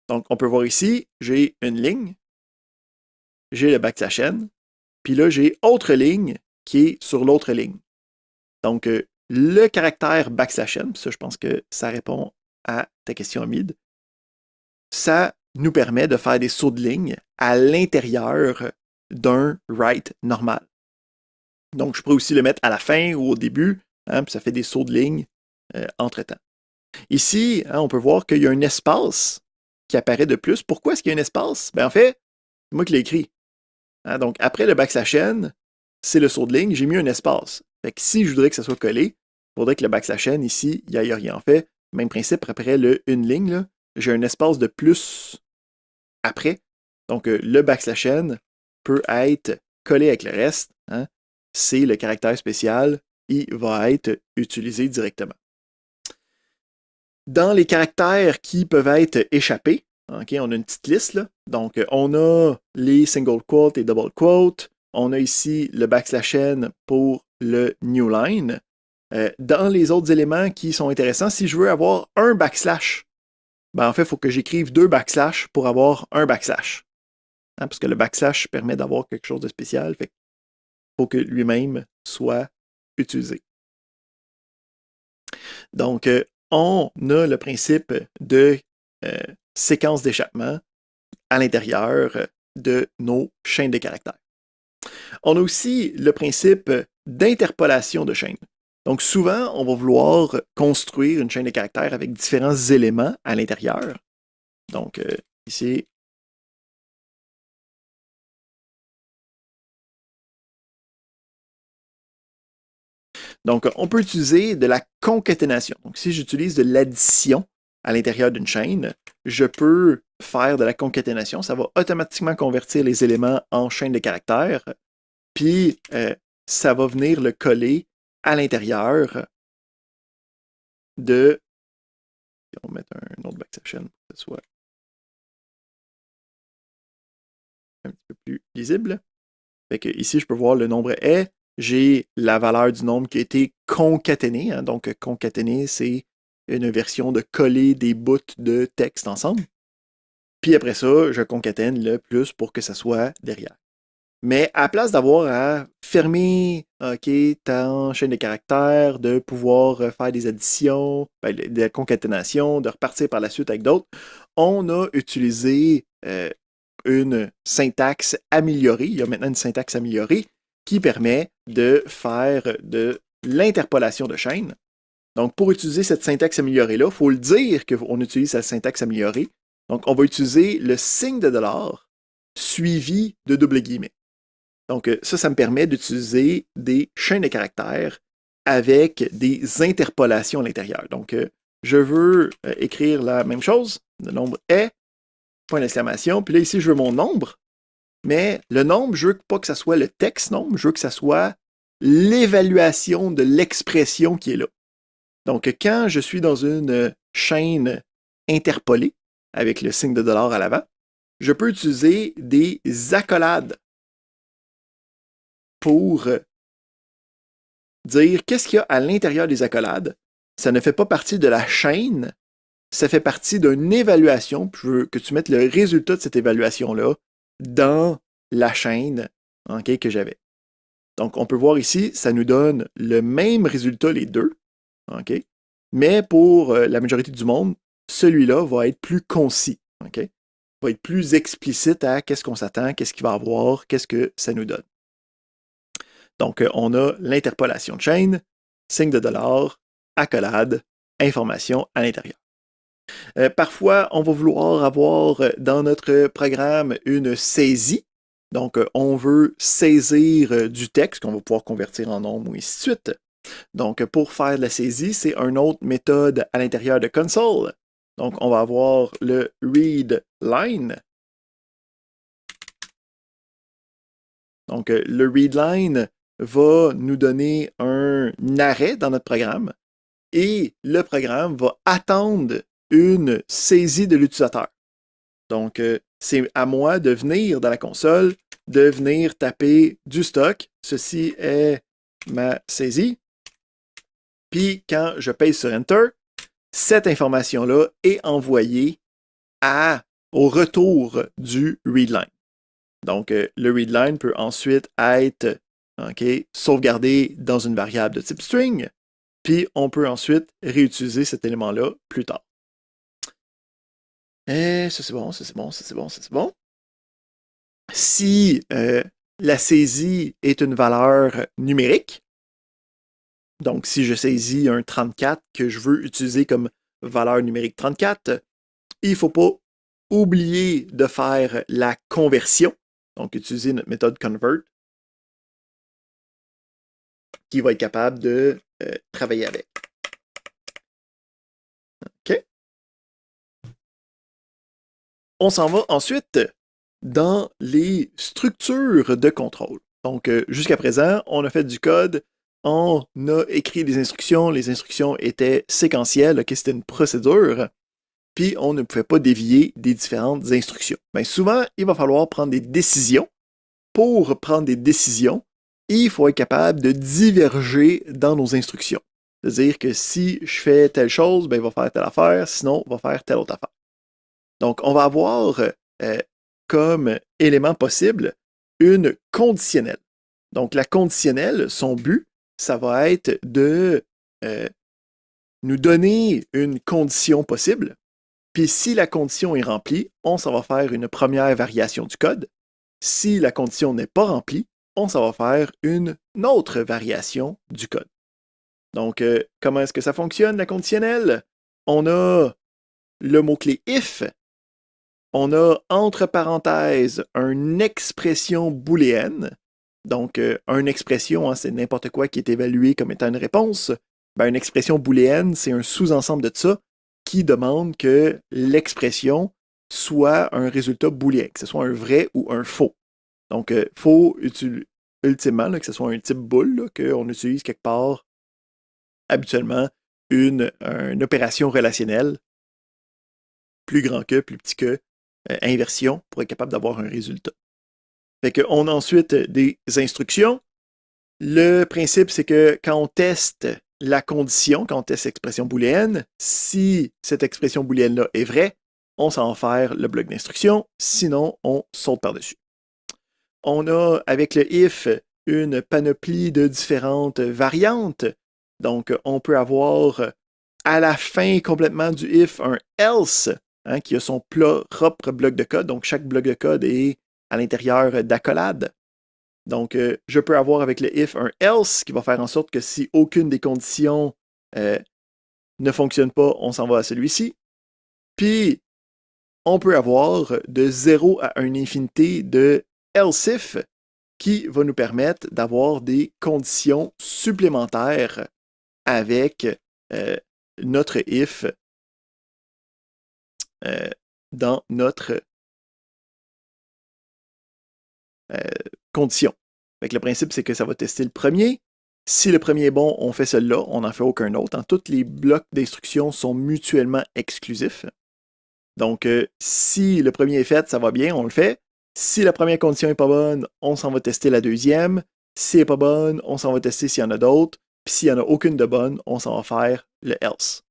Donc, on peut voir ici, j'ai une ligne, j'ai le backslash n, puis là, j'ai autre ligne qui est sur l'autre ligne. Donc, euh, le caractère backslash n, ça, je pense que ça répond à ta question, Amid, ça nous permet de faire des sauts de ligne à l'intérieur d'un write normal. Donc, je pourrais aussi le mettre à la fin ou au début, hein, puis ça fait des sauts de ligne euh, entre-temps. Ici, hein, on peut voir qu'il y a un espace qui apparaît de plus. Pourquoi est-ce qu'il y a un espace? Ben, en fait, c'est moi qui l'ai écrit. Hein, donc, après le backslash n, c'est le saut de ligne, j'ai mis un espace. Fait que si je voudrais que ça soit collé, il faudrait que le backslash n ici, il n'y ait rien. En fait, même principe après le une ligne, là, j'ai un espace de plus après. Donc, euh, le backslash n peut être collé avec le reste. Hein. C'est le caractère spécial. Il va être utilisé directement. Dans les caractères qui peuvent être échappés, on a une petite liste. Donc, euh, on a les single quotes et double quotes. On a ici le backslash n pour le new line. Euh, dans les autres éléments qui sont intéressants, si je veux avoir un backslash ben, en fait, il faut que j'écrive deux backslash pour avoir un backslash. Hein, parce que le backslash permet d'avoir quelque chose de spécial. Fait faut que lui-même soit utilisé. Donc, euh, on a le principe de euh, séquence d'échappement à l'intérieur de nos chaînes de caractères. On a aussi le principe d'interpolation de chaînes. Donc souvent, on va vouloir construire une chaîne de caractères avec différents éléments à l'intérieur. Donc euh, ici, Donc, on peut utiliser de la concaténation. Donc, si j'utilise de l'addition à l'intérieur d'une chaîne, je peux faire de la concaténation. Ça va automatiquement convertir les éléments en chaîne de caractères. Puis, euh, ça va venir le coller à l'intérieur de. On met un autre back pour que ce soit un petit peu plus lisible. ici, je peux voir le nombre est. J'ai la valeur du nombre qui a été concaténée. Hein. Donc, concaténée, c'est une version de coller des bouts de texte ensemble. Puis après ça, je concatène le plus pour que ça soit derrière. Mais à place d'avoir à fermer, OK, ta chaîne de caractères, de pouvoir faire des additions, ben, des concaténations, de repartir par la suite avec d'autres, on a utilisé euh, une syntaxe améliorée. Il y a maintenant une syntaxe améliorée qui permet de faire de l'interpolation de chaînes. Donc, pour utiliser cette syntaxe améliorée-là, il faut le dire qu'on utilise la syntaxe améliorée. Donc, on va utiliser le signe de dollar suivi de double guillemets. Donc, euh, ça, ça me permet d'utiliser des chaînes de caractères avec des interpolations à l'intérieur. Donc, euh, je veux euh, écrire la même chose, le nombre est, point d'exclamation, puis là, ici, je veux mon nombre, mais le nombre, je veux pas que ce soit le texte nombre, je veux que ça soit l'évaluation de l'expression qui est là. Donc, quand je suis dans une chaîne interpolée, avec le signe de dollar à l'avant, je peux utiliser des accolades pour dire qu'est-ce qu'il y a à l'intérieur des accolades. Ça ne fait pas partie de la chaîne, ça fait partie d'une évaluation. Je veux que tu mettes le résultat de cette évaluation-là dans la chaîne que j'avais. Donc, on peut voir ici, ça nous donne le même résultat, les deux. mais pour euh, la majorité du monde, celui-là va être plus concis. va être plus explicite à qu'est-ce qu'on s'attend, qu'est-ce qu'il va avoir, qu'est-ce que ça nous donne. Donc, euh, on a l'interpolation de chaîne, signe de dollar, accolade, information à l'intérieur. Euh, parfois, on va vouloir avoir euh, dans notre programme une saisie. Donc, on veut saisir du texte qu'on va pouvoir convertir en nombre ou ainsi de suite. Donc, pour faire la saisie, c'est une autre méthode à l'intérieur de console. Donc, on va avoir le read line. Donc, le readline va nous donner un arrêt dans notre programme et le programme va attendre une saisie de l'utilisateur. Donc, euh, c'est à moi de venir dans la console, de venir taper du stock. Ceci est ma saisie. Puis, quand je paye sur Enter, cette information-là est envoyée à, au retour du readline. Donc, euh, le readline peut ensuite être OK, sauvegarder dans une variable de type string, puis on peut ensuite réutiliser cet élément-là plus tard. Et eh, ça c'est bon, ça c'est bon, ça c'est bon, ça c'est bon. Si euh, la saisie est une valeur numérique, donc si je saisis un 34 que je veux utiliser comme valeur numérique 34, il ne faut pas oublier de faire la conversion, donc utiliser notre méthode convert qui va être capable de euh, travailler avec. OK. On s'en va ensuite dans les structures de contrôle. Donc, euh, jusqu'à présent, on a fait du code, on a écrit des instructions, les instructions étaient séquentielles, c'était une procédure, puis on ne pouvait pas dévier des différentes instructions. Mais ben, souvent, il va falloir prendre des décisions. Pour prendre des décisions, il faut être capable de diverger dans nos instructions. C'est-à-dire que si je fais telle chose, ben, il va faire telle affaire, sinon, il va faire telle autre affaire. Donc, on va avoir euh, euh, comme élément possible une conditionnelle. Donc, la conditionnelle, son but, ça va être de euh, nous donner une condition possible. Puis, si la condition est remplie, on s'en va faire une première variation du code. Si la condition n'est pas remplie, on s'en va faire une autre variation du code. Donc, euh, comment est-ce que ça fonctionne, la conditionnelle? On a le mot-clé if. On a entre parenthèses une expression booléenne. Donc, euh, une expression, hein, c'est n'importe quoi qui est évalué comme étant une réponse. Ben, une expression booléenne, c'est un sous-ensemble de ça qui demande que l'expression soit un résultat booléen, que ce soit un vrai ou un faux. Donc, il euh, faut ultimement que ce soit un type boule, qu'on utilise quelque part habituellement une, opération relationnelle plus grand que, plus petit que, euh, inversion pour être capable d'avoir un résultat. Fait qu'on a ensuite euh, des instructions. Le principe, c'est que quand on teste la condition, quand on teste l'expression booléenne, si cette expression booléenne-là est vraie, on s'en faire le bloc d'instruction, sinon on saute par-dessus. On a avec le if une panoplie de différentes variantes. Donc, on peut avoir à la fin complètement du if un else hein, qui a son propre bloc de code. Donc, chaque bloc de code est à l'intérieur d'accolade. Donc, euh, je peux avoir avec le if un else qui va faire en sorte que si aucune des conditions euh, ne fonctionne pas, on s'en va à celui-ci. Puis, on peut avoir de 0 à une infinité de ELSIF qui va nous permettre d'avoir des conditions supplémentaires avec euh, notre if euh, dans notre euh, condition. le principe, c'est que ça va tester le premier. Si le premier est bon, on fait celui-là, on n'en fait aucun autre. Tous les blocs d'instructions sont mutuellement exclusifs. Donc, si le premier est fait, ça va bien, on le fait. Si la première condition n'est pas bonne, on s'en va tester la deuxième. Si elle n'est pas bonne, on s'en va tester s'il y en a d'autres. Puis s'il n'y en a aucune de bonne, on s'en va faire le else.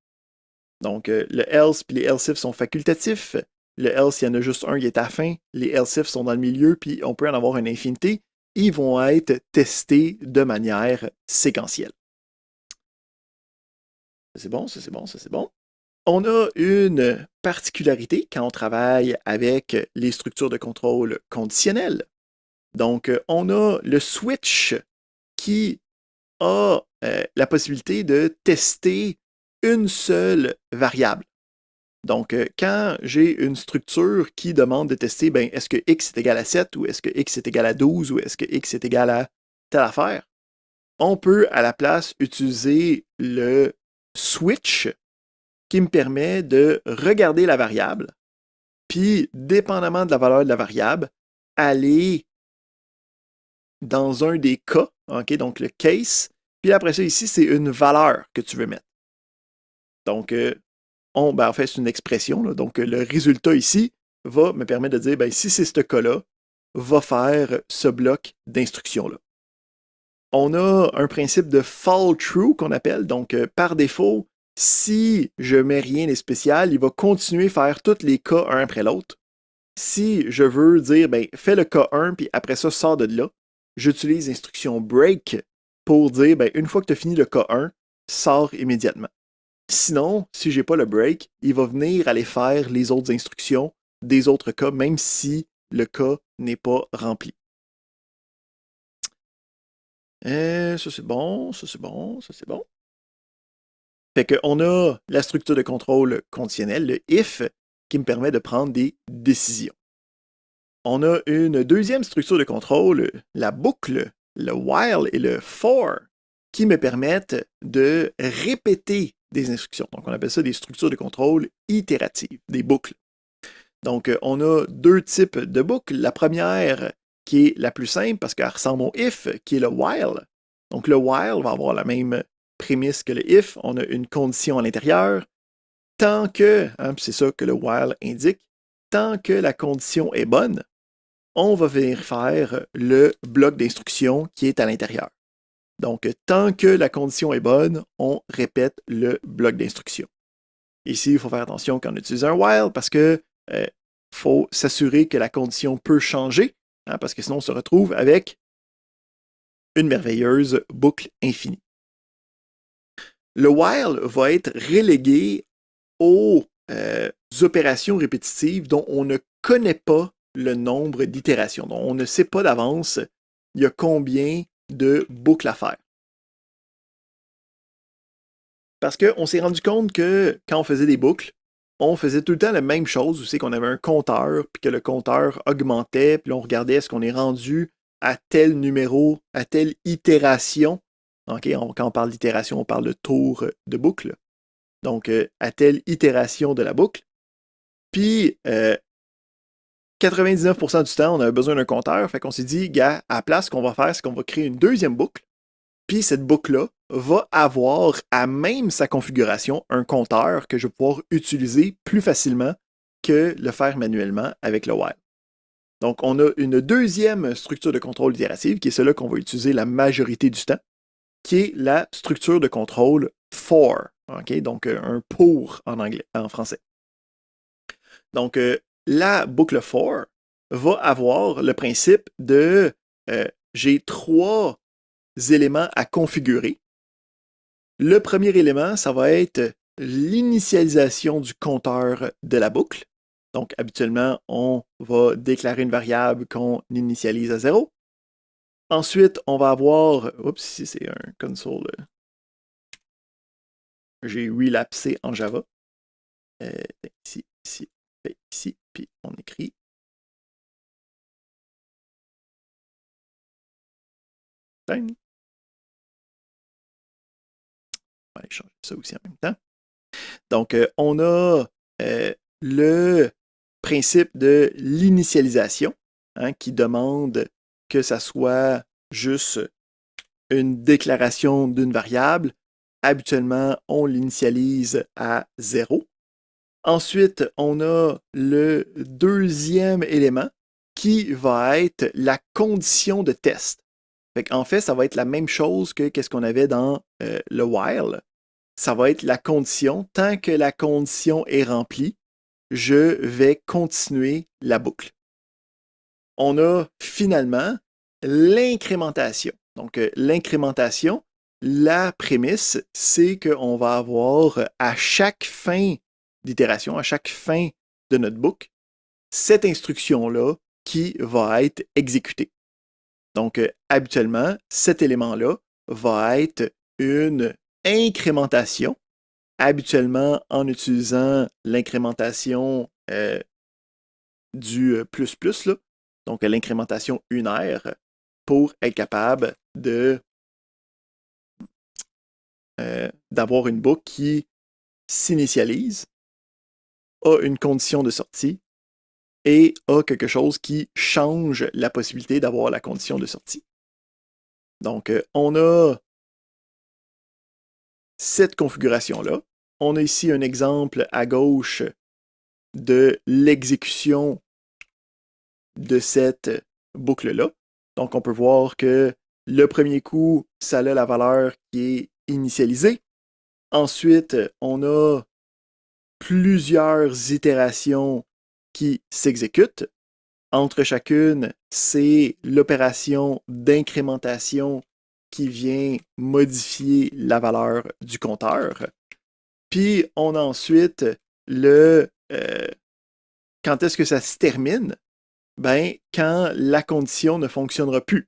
Donc, euh, le else puis les else if sont facultatifs. Le else, il y en a juste un, qui est à fin. Les else if sont dans le milieu, puis on peut en avoir une infinité. Ils vont être testés de manière séquentielle. C'est bon, ça c'est bon, ça c'est bon. On a une particularité quand on travaille avec les structures de contrôle conditionnelles. Donc, on a le switch qui a euh, la possibilité de tester une seule variable. Donc, euh, quand j'ai une structure qui demande de tester, ben, est-ce que x est égal à 7 ou est-ce que x est égal à 12 ou est-ce que x est égal à telle affaire, on peut à la place utiliser le switch qui me permet de regarder la variable, puis, dépendamment de la valeur de la variable, aller dans un des cas, donc le case, puis après ça, ici, c'est une valeur que tu veux mettre. Donc, euh, on, ben, en fait, c'est une expression, donc le résultat ici va me permettre de dire, ben, si c'est ce cas-là, va faire ce bloc d'instructions-là. On a un principe de fall true qu'on appelle, donc euh, par défaut, si je mets rien de spécial, il va continuer à faire tous les cas un après l'autre. Si je veux dire, ben, fais le cas 1, puis après ça, sors de là, j'utilise l'instruction break pour dire, ben, une fois que tu as fini le cas 1, sors immédiatement. Sinon, si je n'ai pas le break, il va venir aller faire les autres instructions des autres cas, même si le cas n'est pas rempli. Euh, ça c'est bon, ça c'est bon, ça c'est bon. Fait qu'on a la structure de contrôle conditionnelle, le if, qui me permet de prendre des décisions. On a une deuxième structure de contrôle, la boucle, le while et le for, qui me permettent de répéter des instructions. Donc, on appelle ça des structures de contrôle itératives, des boucles. Donc, on a deux types de boucles. La première, qui est la plus simple parce qu'elle ressemble au if, qui est le while. Donc, le while va avoir la même prémisse que le if, on a une condition à l'intérieur. Tant que, hein, c'est ça que le while indique, tant que la condition est bonne, on va venir faire le bloc d'instruction qui est à l'intérieur. Donc, tant que la condition est bonne, on répète le bloc d'instruction. Ici, il faut faire attention quand on utilise un while parce qu'il euh, faut s'assurer que la condition peut changer, hein, parce que sinon on se retrouve avec une merveilleuse boucle infinie. Le while va être relégué aux euh, opérations répétitives dont on ne connaît pas le nombre d'itérations. Donc, on ne sait pas d'avance il y a combien de boucles à faire. Parce qu'on s'est rendu compte que quand on faisait des boucles, on faisait tout le temps la même chose, vous savez qu'on avait un compteur, puis que le compteur augmentait, puis on regardait est-ce qu'on est rendu à tel numéro, à telle itération quand on parle d'itération, on parle de tour euh, de boucle. Donc, euh, à telle itération de la boucle. Puis, 99% euh, du temps, on a besoin d'un compteur. Fait qu'on s'est dit, gars, à la place, ce qu'on va faire, c'est qu'on va créer une deuxième boucle. Puis, cette boucle-là va avoir, à même sa configuration, un compteur que je vais pouvoir utiliser plus facilement que le faire manuellement avec le while. Donc, on a une deuxième structure de contrôle itérative qui est celle qu'on va utiliser la majorité du temps, qui est la structure de contrôle for, donc euh, un pour en, anglais, en français. Donc, euh, la boucle for va avoir le principe de euh, j'ai trois éléments à configurer. Le premier élément, ça va être l'initialisation du compteur de la boucle. Donc, habituellement, on va déclarer une variable qu'on initialise à zéro. Ensuite, on va avoir. Oups, ici c'est un console. Euh, j'ai relapsé en Java. Euh, ici, ici, ici, puis on écrit. On va aller changer ça aussi en même temps. Donc, euh, on a le principe de l'initialisation hein, qui demande que ça soit juste une déclaration d'une variable, habituellement, on l'initialise à zéro. Ensuite, on a le deuxième élément qui va être la condition de test. en fait, ça va être la même chose que ce qu'on avait dans euh, le while. Ça va être la condition. Tant que la condition est remplie, je vais continuer la boucle on a finalement l'incrémentation. Donc, euh, l'incrémentation, la prémisse, c'est qu'on va avoir euh, à chaque fin d'itération, à chaque fin de notebook, cette instruction-là qui va être exécutée. Donc, euh, habituellement, cet élément-là va être une incrémentation, habituellement en utilisant l'incrémentation du plus plus, là, donc l'incrémentation unaire, pour être capable de euh, d'avoir une boucle qui s'initialise, a une condition de sortie et a quelque chose qui change la possibilité d'avoir la condition de sortie. Donc, euh, on a cette configuration-là. On a ici un exemple à gauche de l'exécution de cette boucle-là. Donc, on peut voir que le premier coup, ça a la valeur qui est initialisée. Ensuite, on a plusieurs itérations qui s'exécutent. Entre chacune, c'est l'opération d'incrémentation qui vient modifier la valeur du compteur. Puis on a ensuite le euh, quand est-ce que ça se termine ben, quand la condition ne fonctionnera plus.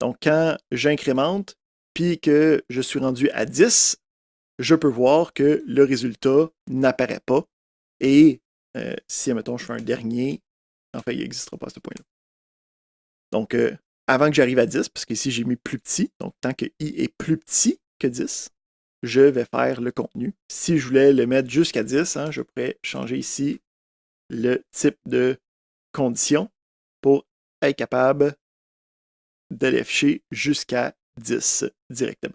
Donc, quand j'incrémente, puis que je suis rendu à 10, je peux voir que le résultat n'apparaît pas. Et euh, si, mettons, je fais un dernier, en il n'existera pas à ce point-là. Donc, euh, avant que j'arrive à 10, parce qu'ici, j'ai mis plus petit, donc tant que i est plus petit que 10, je vais faire le contenu. Si je voulais le mettre jusqu'à 10, hein, je pourrais changer ici le type de condition pour être capable d'aller afficher jusqu'à 10 directement.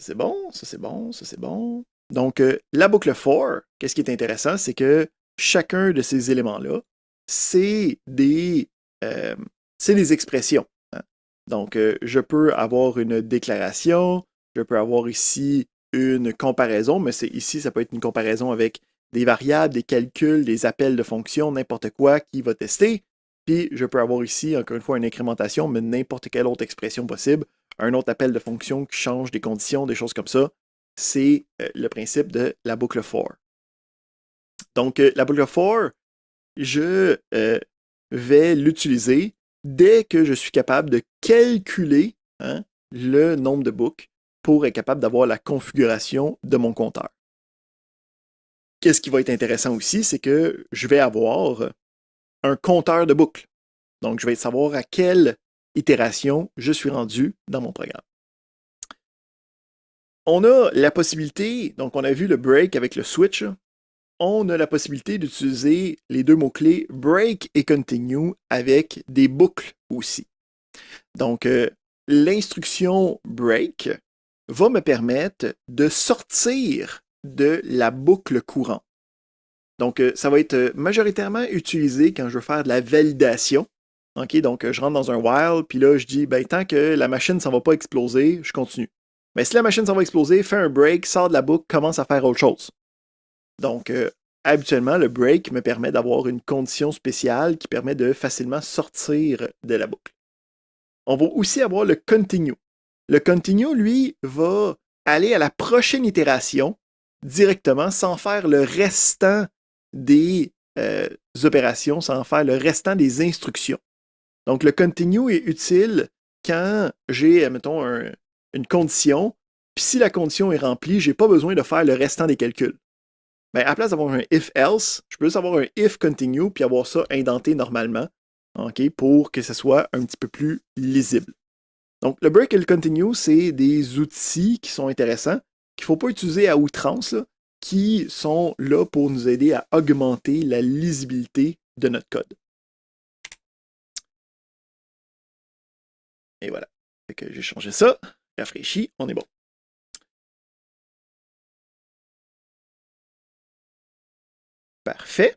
C'est bon, ça c'est bon, ça c'est bon. Donc, euh, la boucle FOR, qu'est-ce qui est intéressant, c'est que chacun de ces éléments-là, c'est des, euh, des expressions. Hein. Donc, euh, je peux avoir une déclaration, je peux avoir ici une comparaison, mais ici, ça peut être une comparaison avec des variables, des calculs, des appels de fonctions, n'importe quoi qui va tester. Puis je peux avoir ici, encore une fois, une incrémentation, mais n'importe quelle autre expression possible, un autre appel de fonction qui change des conditions, des choses comme ça. C'est euh, le principe de la boucle for. Donc, euh, la boucle for, je euh, vais l'utiliser dès que je suis capable de calculer hein, le nombre de boucles pour être capable d'avoir la configuration de mon compteur qu'est-ce qui va être intéressant aussi, c'est que je vais avoir un compteur de boucles. Donc, je vais savoir à quelle itération je suis rendu dans mon programme. On a la possibilité, donc on a vu le break avec le switch, on a la possibilité d'utiliser les deux mots-clés break et continue avec des boucles aussi. Donc, euh, l'instruction break va me permettre de sortir de la boucle courant. Donc, euh, ça va être euh, majoritairement utilisé quand je veux faire de la validation. donc euh, je rentre dans un while, puis là, je dis, ben, tant que la machine s'en va pas exploser, je continue. Mais si la machine s'en va exploser, fais un break, sors de la boucle, commence à faire autre chose. Donc, habituellement, le break me permet d'avoir une condition spéciale qui permet de facilement sortir de la boucle. On va aussi avoir le continue. Le continue, lui, va aller à la prochaine itération directement sans faire le restant des euh, opérations, sans faire le restant des instructions. Donc, le continue est utile quand j'ai, mettons, une condition, puis si la condition est remplie, n'ai pas besoin de faire le restant des calculs. mais ben, à place d'avoir un if-else, je peux juste avoir un if-continue puis avoir ça indenté normalement, ok, pour que ce soit un petit peu plus lisible. Donc, le break et le continue, c'est des outils qui sont intéressants qu'il ne faut pas utiliser à outrance, qui sont là pour nous aider à augmenter la lisibilité de notre code. Et voilà. j'ai changé ça, rafraîchi, on est bon. Parfait.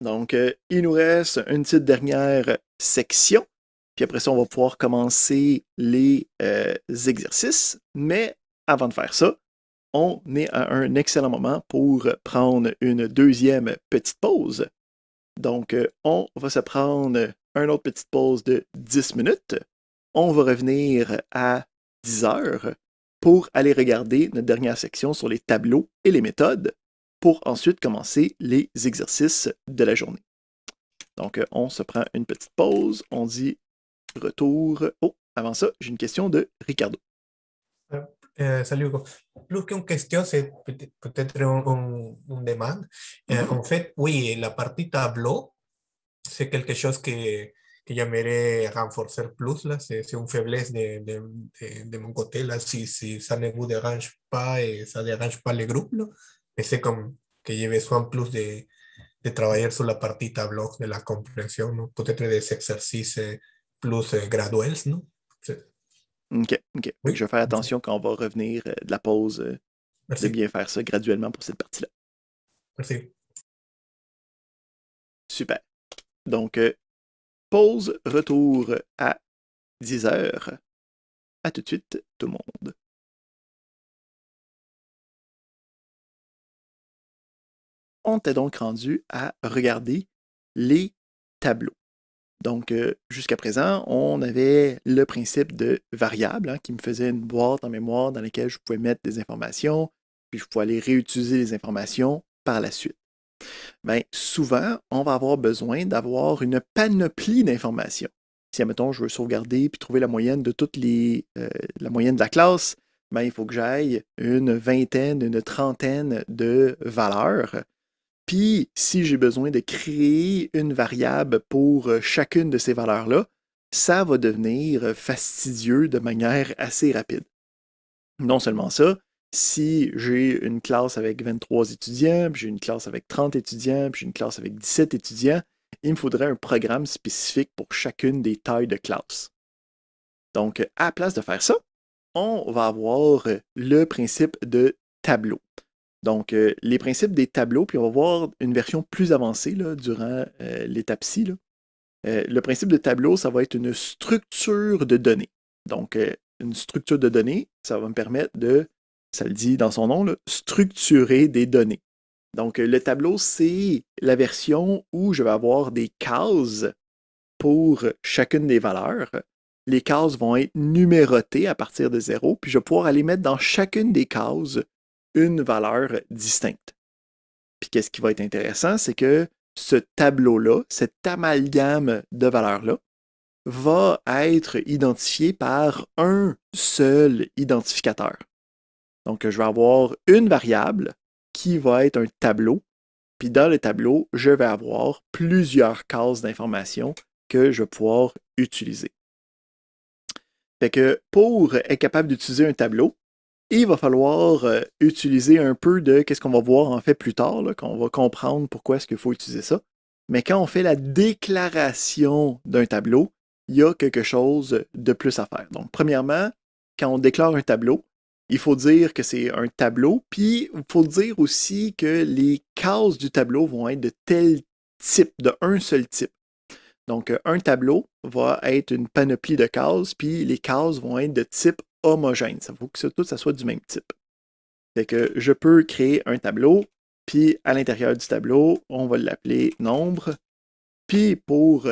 Donc, euh, il nous reste une petite dernière section. Puis après ça, on va pouvoir commencer les euh, exercices. Mais avant de faire ça, on est à un excellent moment pour prendre une deuxième petite pause. Donc, euh, on va se prendre une autre petite pause de 10 minutes. On va revenir à 10 heures pour aller regarder notre dernière section sur les tableaux et les méthodes pour ensuite commencer les exercices de la journée. Donc, euh, on se prend une petite pause, on dit retour. Oh, avant ça, j'ai une question de Ricardo. eh, saliu più che un question, este se peut-être un, un, un Eh, en fait, oui, la partie sé que el chose que, que llamaré renforcer plus. la C'est, c'est un faiblesse de, de, de, de mon côté. Là. Si, si ça ne vous dérange pas et eh, ça ne dérange pas le groupe, là. mais c'est comme que j'ai besoin plus de, de travailler sur la partie tableau, de la compréhension, peut-être des exercices plus eh, graduels. Non? OK, OK. Je vais faire attention quand on va revenir euh, de la pause. Euh, c'est De bien faire ça graduellement pour cette partie-là. Merci. Super. Donc, euh, pause, retour à 10 heures. À tout de suite, tout le monde. On t'est donc rendu à regarder les tableaux. Donc, euh, jusqu'à présent, on avait le principe de variable hein, qui me faisait une boîte en mémoire dans laquelle je pouvais mettre des informations, puis je pouvais aller réutiliser les informations par la suite. Bien, souvent, on va avoir besoin d'avoir une panoplie d'informations. Si, admettons, je veux sauvegarder puis trouver la moyenne de toutes les, euh, la moyenne de la classe, bien, il faut que j'aille une vingtaine, une trentaine de valeurs puis si j'ai besoin de créer une variable pour euh, chacune de ces valeurs-là, ça va devenir euh, fastidieux de manière assez rapide. Non seulement ça, si j'ai une classe avec 23 étudiants, puis j'ai une classe avec 30 étudiants, puis j'ai une classe avec 17 étudiants, il me faudrait un programme spécifique pour chacune des tailles de classe. Donc, à la place de faire ça, on va avoir euh, le principe de tableau. Donc, euh, les principes des tableaux, puis on va voir une version plus avancée durant euh, l'étape ci. Euh, le principe de tableau, ça va être une structure de données. Donc, une structure de données, ça va me permettre de, ça le dit dans son nom, structurer des données. Donc, le tableau, c'est la version où je vais avoir des cases pour chacune des valeurs. Les cases vont être numérotées à partir de zéro, puis je vais pouvoir aller mettre dans chacune des cases une valeur distincte. Puis qu'est-ce qui va être intéressant, c'est que ce tableau-là, cet amalgame de valeurs-là, va être identifié par un seul identificateur. Donc, je vais avoir une variable qui va être un tableau. Puis dans le tableau, je vais avoir plusieurs cases d'informations que je vais pouvoir utiliser. Fait que pour être capable d'utiliser un tableau, il va falloir euh, utiliser un peu de qu'est-ce qu'on va voir en fait plus tard, qu'on va comprendre pourquoi est-ce qu'il faut utiliser ça. Mais quand on fait la déclaration d'un tableau, il y a quelque chose de plus à faire. Donc, premièrement, quand on déclare un tableau, il faut dire que c'est un tableau, puis il faut dire aussi que les cases du tableau vont être de tel type, de un seul type. Donc, un tableau va être une panoplie de cases, puis les cases vont être de type homogène. Ça faut que tout ça soit du même type. Fait que je peux créer un tableau, puis à l'intérieur du tableau, on va l'appeler nombre. Puis pour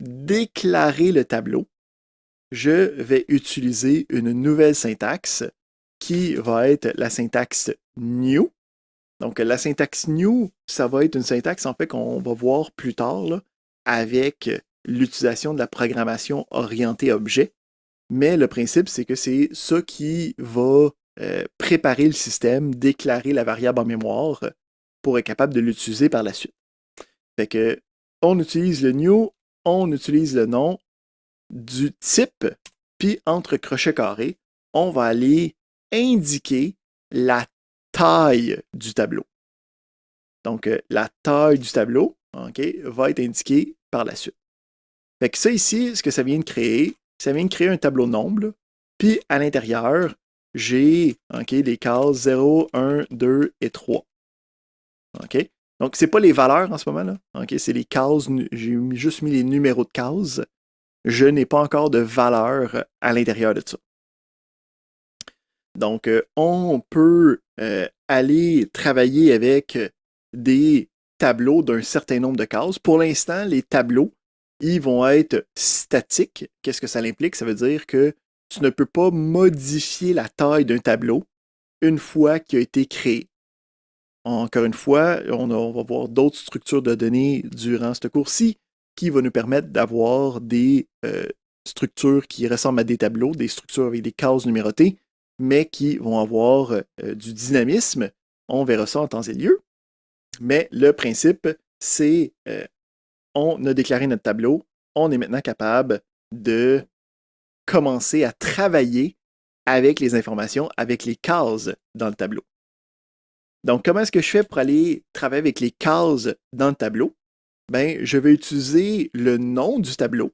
déclarer le tableau, je vais utiliser une nouvelle syntaxe qui va être la syntaxe new. Donc la syntaxe new, ça va être une syntaxe en fait qu'on va voir plus tard avec l'utilisation de la programmation orientée objet. Mais le principe, c'est que c'est ça qui va euh, préparer le système, déclarer la variable en mémoire euh, pour être capable de l'utiliser par la suite. Fait que on utilise le new, on utilise le nom du type, puis entre crochets carrés, on va aller indiquer la taille du tableau. Donc, euh, la taille du tableau ok, va être indiquée par la suite. Fait que ça ici, ce que ça vient de créer, ça vient de créer un tableau nombre, Puis à l'intérieur, j'ai les cases 0, 1, 2 et 3. OK? Donc, ce n'est pas les valeurs en ce moment. là C'est les cases. J'ai juste mis les numéros de cases. Je n'ai pas encore de valeur à l'intérieur de ça. Donc, euh, on peut euh, aller travailler avec des tableaux d'un certain nombre de cases. Pour l'instant, les tableaux ils vont être statiques. Qu'est-ce que ça implique? Ça veut dire que tu ne peux pas modifier la taille d'un tableau une fois qu'il a été créé. Encore une fois, on, va voir d'autres structures de données durant ce cours-ci qui vont nous permettre d'avoir des euh, structures qui ressemblent à des tableaux, des structures avec des cases numérotées, mais qui vont avoir euh, euh, du dynamisme. On verra ça en temps et lieu. Mais le principe, c'est on a déclaré notre tableau, on est maintenant capable de commencer à travailler avec les informations, avec les cases dans le tableau. Donc, comment est-ce que je fais pour aller travailler avec les cases dans le tableau? Ben, je vais utiliser le nom du tableau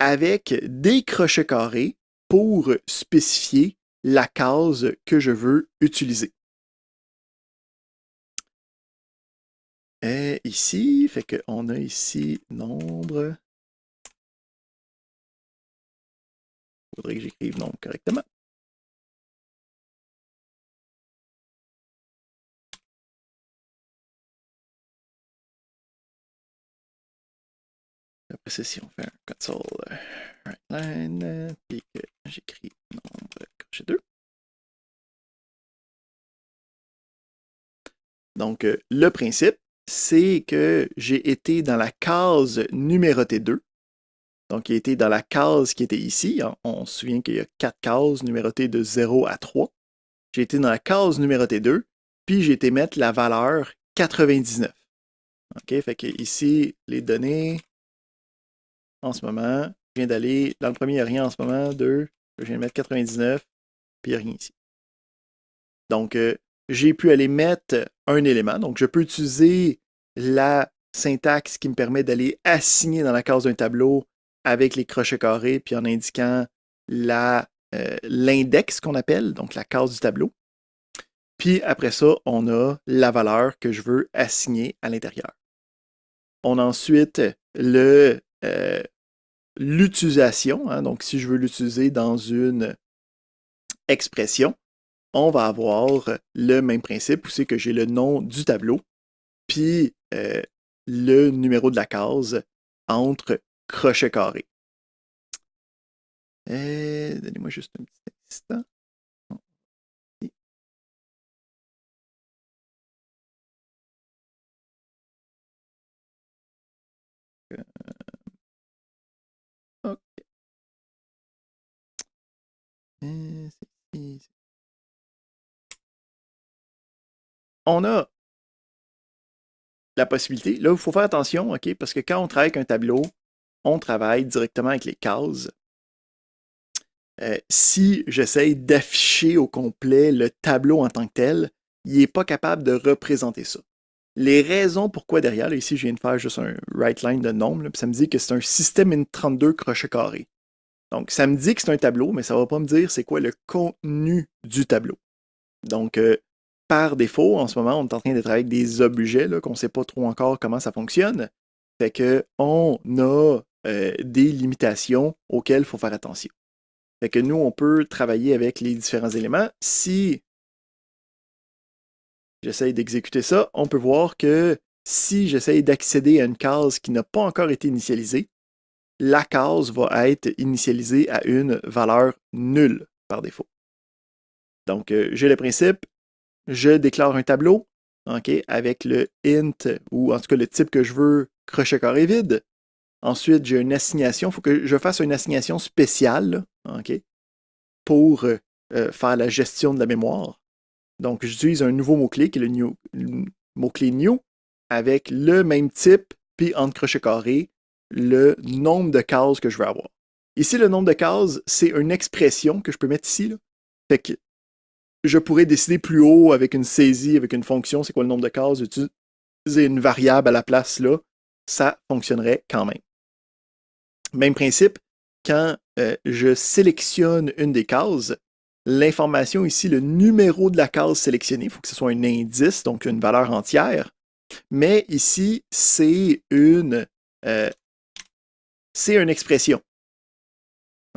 avec des crochets carrés pour spécifier la case que je veux utiliser. est ici. Fait qu'on a ici nombre. Il Faudrait que j'écrive nombre correctement. Après ça, si on fait un console right line, puis que j'écris nombre crochet 2. Donc, euh, le principe, c'est que j'ai été dans la case numérotée 2. Donc, j'ai été dans la case qui était ici. On se souvient qu'il y a quatre cases numérotées de 0 à 3. J'ai été dans la case numérotée 2, puis j'ai été mettre la valeur 99. OK, fait que ici, les données, en ce moment, je viens d'aller, dans le premier, il n'y a rien en ce moment, 2, je viens de mettre 99, puis il n'y a rien ici. Donc, euh, j'ai pu aller mettre un élément. Donc, je peux utiliser la syntaxe qui me permet d'aller assigner dans la case d'un tableau avec les crochets carrés, puis en indiquant euh, l'index qu'on appelle, donc la case du tableau. Puis après ça, on a la valeur que je veux assigner à l'intérieur. On a ensuite euh, l'utilisation. Hein. donc, si je veux l'utiliser dans une expression, on va avoir le même principe où c'est que j'ai le nom du tableau, puis euh, le numéro de la case entre crochets carrés. Euh, donnez-moi juste un petit instant. OK. Euh, on a la possibilité, là, il faut faire attention, OK, parce que quand on travaille avec un tableau, on travaille directement avec les cases. Euh, si j'essaye d'afficher au complet le tableau en tant que tel, il n'est pas capable de représenter ça. Les raisons pourquoi derrière, là, ici, je viens de faire juste un right line de nombre, ça me dit que c'est un système in 32 crochets carré. Donc, ça me dit que c'est un tableau, mais ça ne va pas me dire c'est quoi le contenu du tableau. Donc, euh, par défaut, en ce moment, on est en train de travailler avec des objets qu'on ne sait pas trop encore comment ça fonctionne. Fait que on a euh, des limitations auxquelles il faut faire attention. Fait que nous, on peut travailler avec les différents éléments. Si j'essaie d'exécuter ça, on peut voir que si j'essaye d'accéder à une case qui n'a pas encore été initialisée, la case va être initialisée à une valeur nulle par défaut. Donc, euh, j'ai le principe, je déclare un tableau ok, avec le int ou en tout cas le type que je veux crochet carré vide. Ensuite, j'ai une assignation. Il faut que je fasse une assignation spéciale ok, pour euh, euh, faire la gestion de la mémoire. Donc, j'utilise un nouveau mot-clé qui est le, new, mot-clé new avec le même type, puis entre crochet carré, le nombre de cases que je veux avoir. Ici, le nombre de cases, c'est une expression que je peux mettre ici. Là. Fait que je pourrais décider plus haut avec une saisie, avec une fonction, c'est quoi le nombre de cases, utiliser une variable à la place là, ça fonctionnerait quand même. Même principe, quand euh, je sélectionne une des cases, l'information ici, le numéro de la case sélectionnée, il faut que ce soit un indice, donc une valeur entière. Mais ici, c'est une, euh, c'est une expression.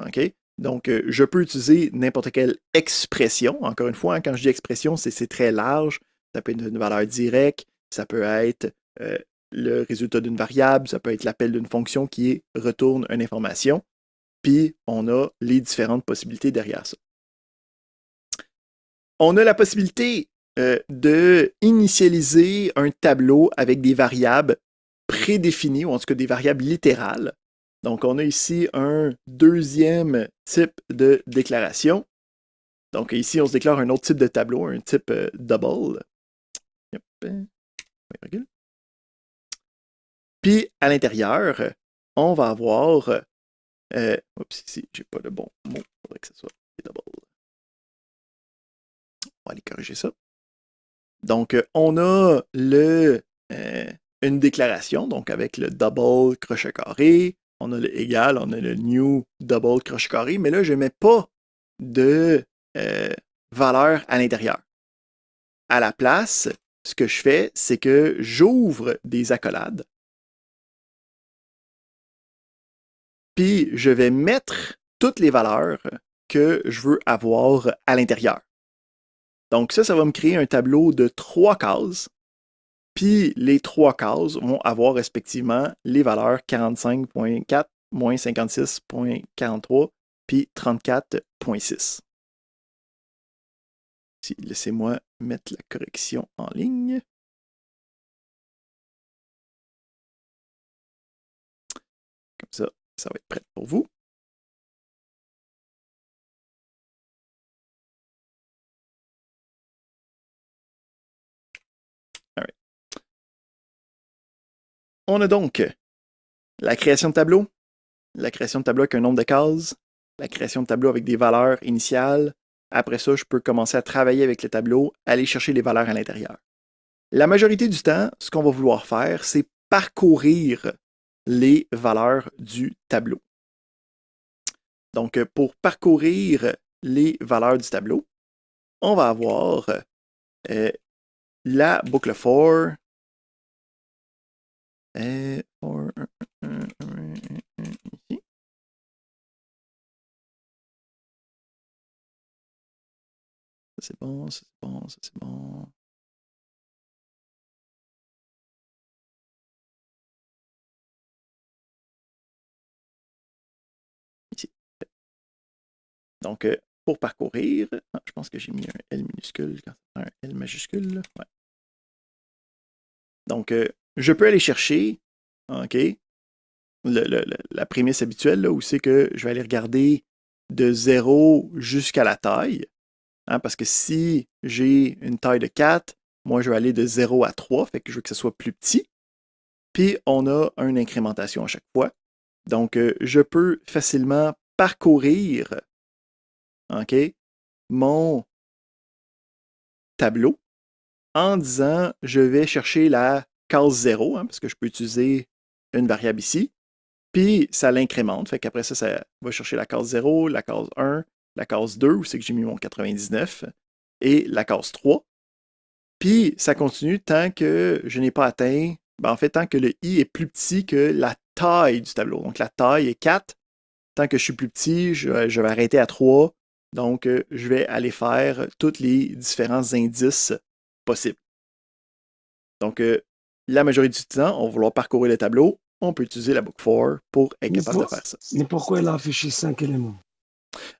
OK? Donc, euh, je peux utiliser n'importe quelle expression. Encore une fois, hein, quand je dis expression, c'est très large. Ça peut être une valeur directe, ça peut être euh, le résultat d'une variable, ça peut être l'appel d'une fonction qui retourne une information. Puis, on a les différentes possibilités derrière ça. On a la possibilité euh, d'initialiser un tableau avec des variables prédéfinies, ou en tout cas des variables littérales. Donc, on a ici un deuxième type de déclaration. Donc, ici, on se déclare un autre type de tableau, un type euh, double. Puis, à l'intérieur, on va avoir... Euh, ici, j'ai pas le bon mot. Il faudrait que ce soit double. On va aller corriger ça. Donc, on a le, euh, une déclaration, donc avec le double crochet carré, on a le égal, on a le new double crochet carré, mais là, je ne mets pas de euh, valeur à l'intérieur. À la place, ce que je fais, c'est que j'ouvre des accolades. Puis je vais mettre toutes les valeurs que je veux avoir à l'intérieur. Donc ça, ça va me créer un tableau de trois cases puis les trois cases vont avoir respectivement les valeurs 45.4, moins 56.43, puis 34.6. Laissez-moi mettre la correction en ligne. Comme ça, ça va être prêt pour vous. On a donc la création de tableau, la création de tableau avec un nombre de cases, la création de tableau avec des valeurs initiales. Après ça, je peux commencer à travailler avec le tableau, aller chercher les valeurs à l'intérieur. La majorité du temps, ce qu'on va vouloir faire, c'est parcourir les valeurs du tableau. Donc, pour parcourir les valeurs du tableau, on va avoir euh, la boucle for, ça c'est bon, c'est bon, ça c'est bon. Ici. Donc, pour parcourir, je pense que j'ai mis un L minuscule, un L majuscule. Ouais. Donc, je peux aller chercher, OK, la prémisse habituelle, là, où c'est que je vais aller regarder de 0 jusqu'à la taille. Hein, parce que si j'ai une taille de 4, moi je vais aller de 0 à 3, fait que je veux que ce soit plus petit. Puis on a une incrémentation à chaque fois. Donc euh, je peux facilement parcourir OK, mon tableau en disant je vais chercher la case 0, hein, parce que je peux utiliser une variable ici, puis ça l'incrémente. Fait qu'après ça, ça va chercher la case 0, la case 1, la case 2, où c'est que j'ai mis mon 99, et la case 3. Puis ça continue tant que je n'ai pas atteint, ben, en fait, tant que le i est plus petit que la taille du tableau. Donc la taille est 4. Tant que je suis plus petit, je, je vais arrêter à 3. Donc euh, je vais aller faire tous les différents indices possibles. Donc euh, la majorité du temps, on va vouloir parcourir le tableau. On peut utiliser la boucle « for » pour être capable de faire ça. Mais pourquoi elle a affiché 5 éléments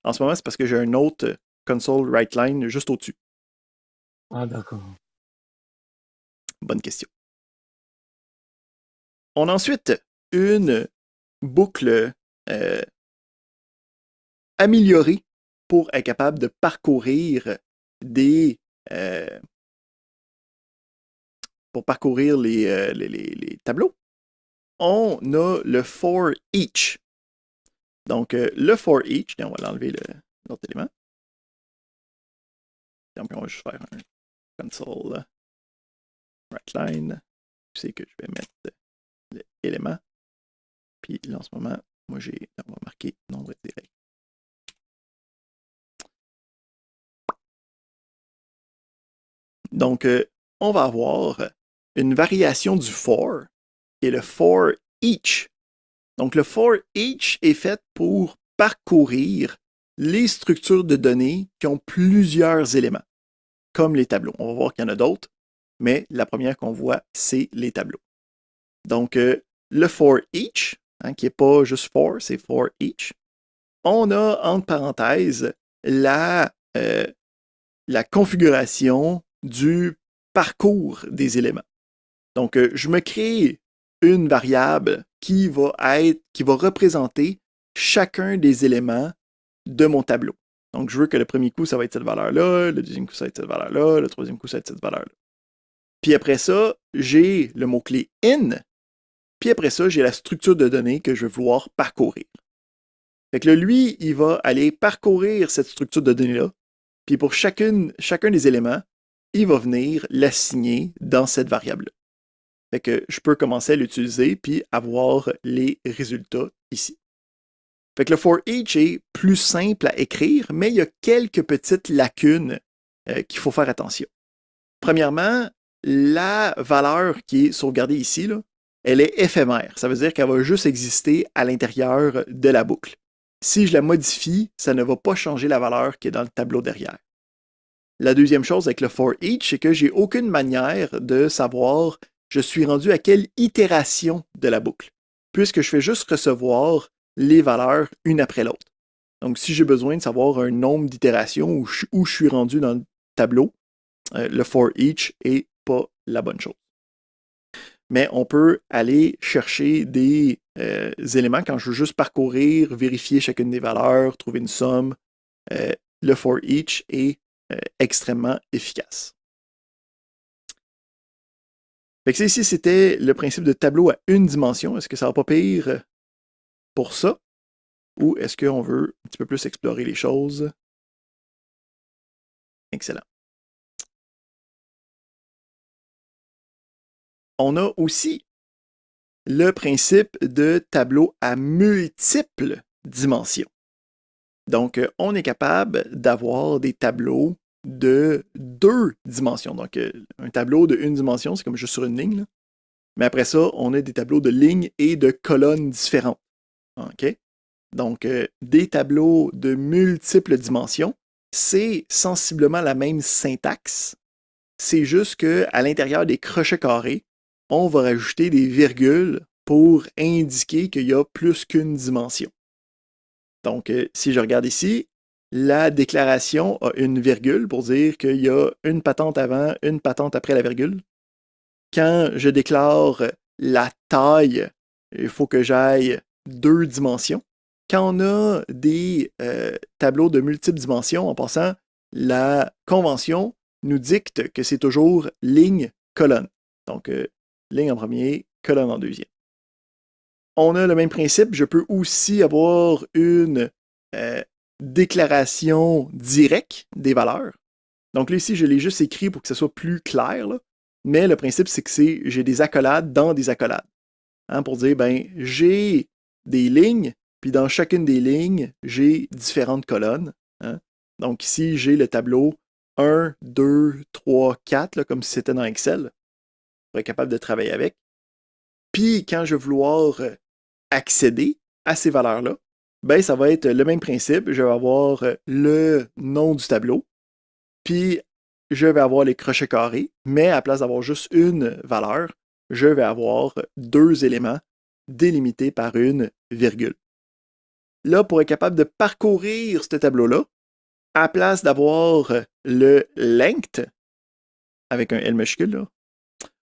En ce moment, c'est parce que j'ai un autre console right line juste au-dessus. Ah, d'accord. Bonne question. On a ensuite une boucle euh, améliorée pour être capable de parcourir des, euh, pour parcourir euh, les, les, les, tableaux, on a le for each. Donc, euh, le for each, on va l'enlever l'autre élément. Donc, on va juste faire un console right line. C'est que je vais mettre l'élément. Puis là, en ce moment, moi, j'ai, remarqué nombre de nombre Donc, on va euh, avoir une variation du for, qui est le for each. Donc, le for each est fait pour parcourir les structures de données qui ont plusieurs éléments, comme les tableaux. On va voir qu'il y en a d'autres, mais la première qu'on voit, c'est les tableaux. Donc, euh, le for each, hein, qui n'est pas juste for, c'est for each. On a, entre parenthèses, la euh, configuration du parcours des éléments. Donc, euh, je me crée une variable qui va être, qui va représenter chacun des éléments de mon tableau. Donc, je veux que le premier coup, ça va être cette valeur-là, le deuxième coup, ça va être cette valeur-là, le troisième coup, ça va être cette valeur-là. Puis après ça, j'ai le mot-clé in, puis après ça, j'ai la structure de données que je vais vouloir parcourir. Fait que là, lui, il va aller parcourir cette structure de données-là, puis pour chacune, chacun des éléments, il va venir l'assigner dans cette variable-là que je peux commencer à l'utiliser puis avoir les résultats ici. Fait le for each est plus simple à écrire, mais il y a quelques petites lacunes euh, qu'il faut faire attention. Premièrement, la valeur qui est sauvegardée ici, là, elle est éphémère. Ça veut dire qu'elle va juste exister à l'intérieur de la boucle. Si je la modifie, ça ne va pas changer la valeur qui est dans le tableau derrière. La deuxième chose avec le for each, c'est que j'ai aucune manière de savoir je suis rendu à quelle itération de la boucle, puisque je fais juste recevoir les valeurs une après l'autre. Donc, si j'ai besoin de savoir un nombre d'itérations où je suis rendu dans le tableau, euh, le for each est pas la bonne chose. Mais on peut aller chercher des euh, éléments quand je veux juste parcourir, vérifier chacune des valeurs, trouver une somme. Euh, le for each est extrêmement efficace. Fait que ici, c'était le principe de tableau à une dimension. Est-ce que ça va pas pire pour ça? Ou est-ce qu'on veut un petit peu plus explorer les choses? Excellent. On a aussi le principe de tableau à multiples dimensions. Donc, euh, on est capable d'avoir des tableaux de deux dimensions. Donc, euh, un tableau de une dimension, c'est comme juste sur une ligne. Mais après ça, on a des tableaux de lignes et de colonnes différentes. OK? Donc, euh, des tableaux de multiples dimensions, c'est sensiblement la même syntaxe. C'est juste qu'à l'intérieur des crochets carrés, on va rajouter des virgules pour indiquer qu'il y a plus qu'une dimension. Donc, euh, si je regarde ici, la déclaration a une virgule pour dire qu'il y a une patente avant, une patente après la virgule. Quand je déclare la taille, il faut que j'aille deux dimensions. Quand on a des euh, tableaux de multiples dimensions, en passant, la convention nous dicte que c'est toujours ligne, colonne. Donc, euh, ligne en premier, colonne en deuxième. On a le même principe, je peux aussi avoir une euh, déclaration directe des valeurs. Donc là, ici, je l'ai juste écrit pour que ce soit plus clair, mais le principe, c'est que j'ai des accolades dans des accolades. Hein, pour dire, ben, j'ai des lignes, puis dans chacune des lignes, j'ai différentes colonnes. Hein. Donc ici, j'ai le tableau 1, 2, 3, 4, comme si c'était dans Excel. Pour être capable de travailler avec. Puis quand je vais vouloir accéder à ces valeurs-là, ben, ça va être le même principe. Je vais avoir euh, le nom du tableau, puis je vais avoir les crochets carrés, mais à place d'avoir juste une valeur, je vais avoir deux éléments délimités par une virgule. Là, pour être capable de parcourir ce tableau-là, à place d'avoir le length, avec un L majuscule,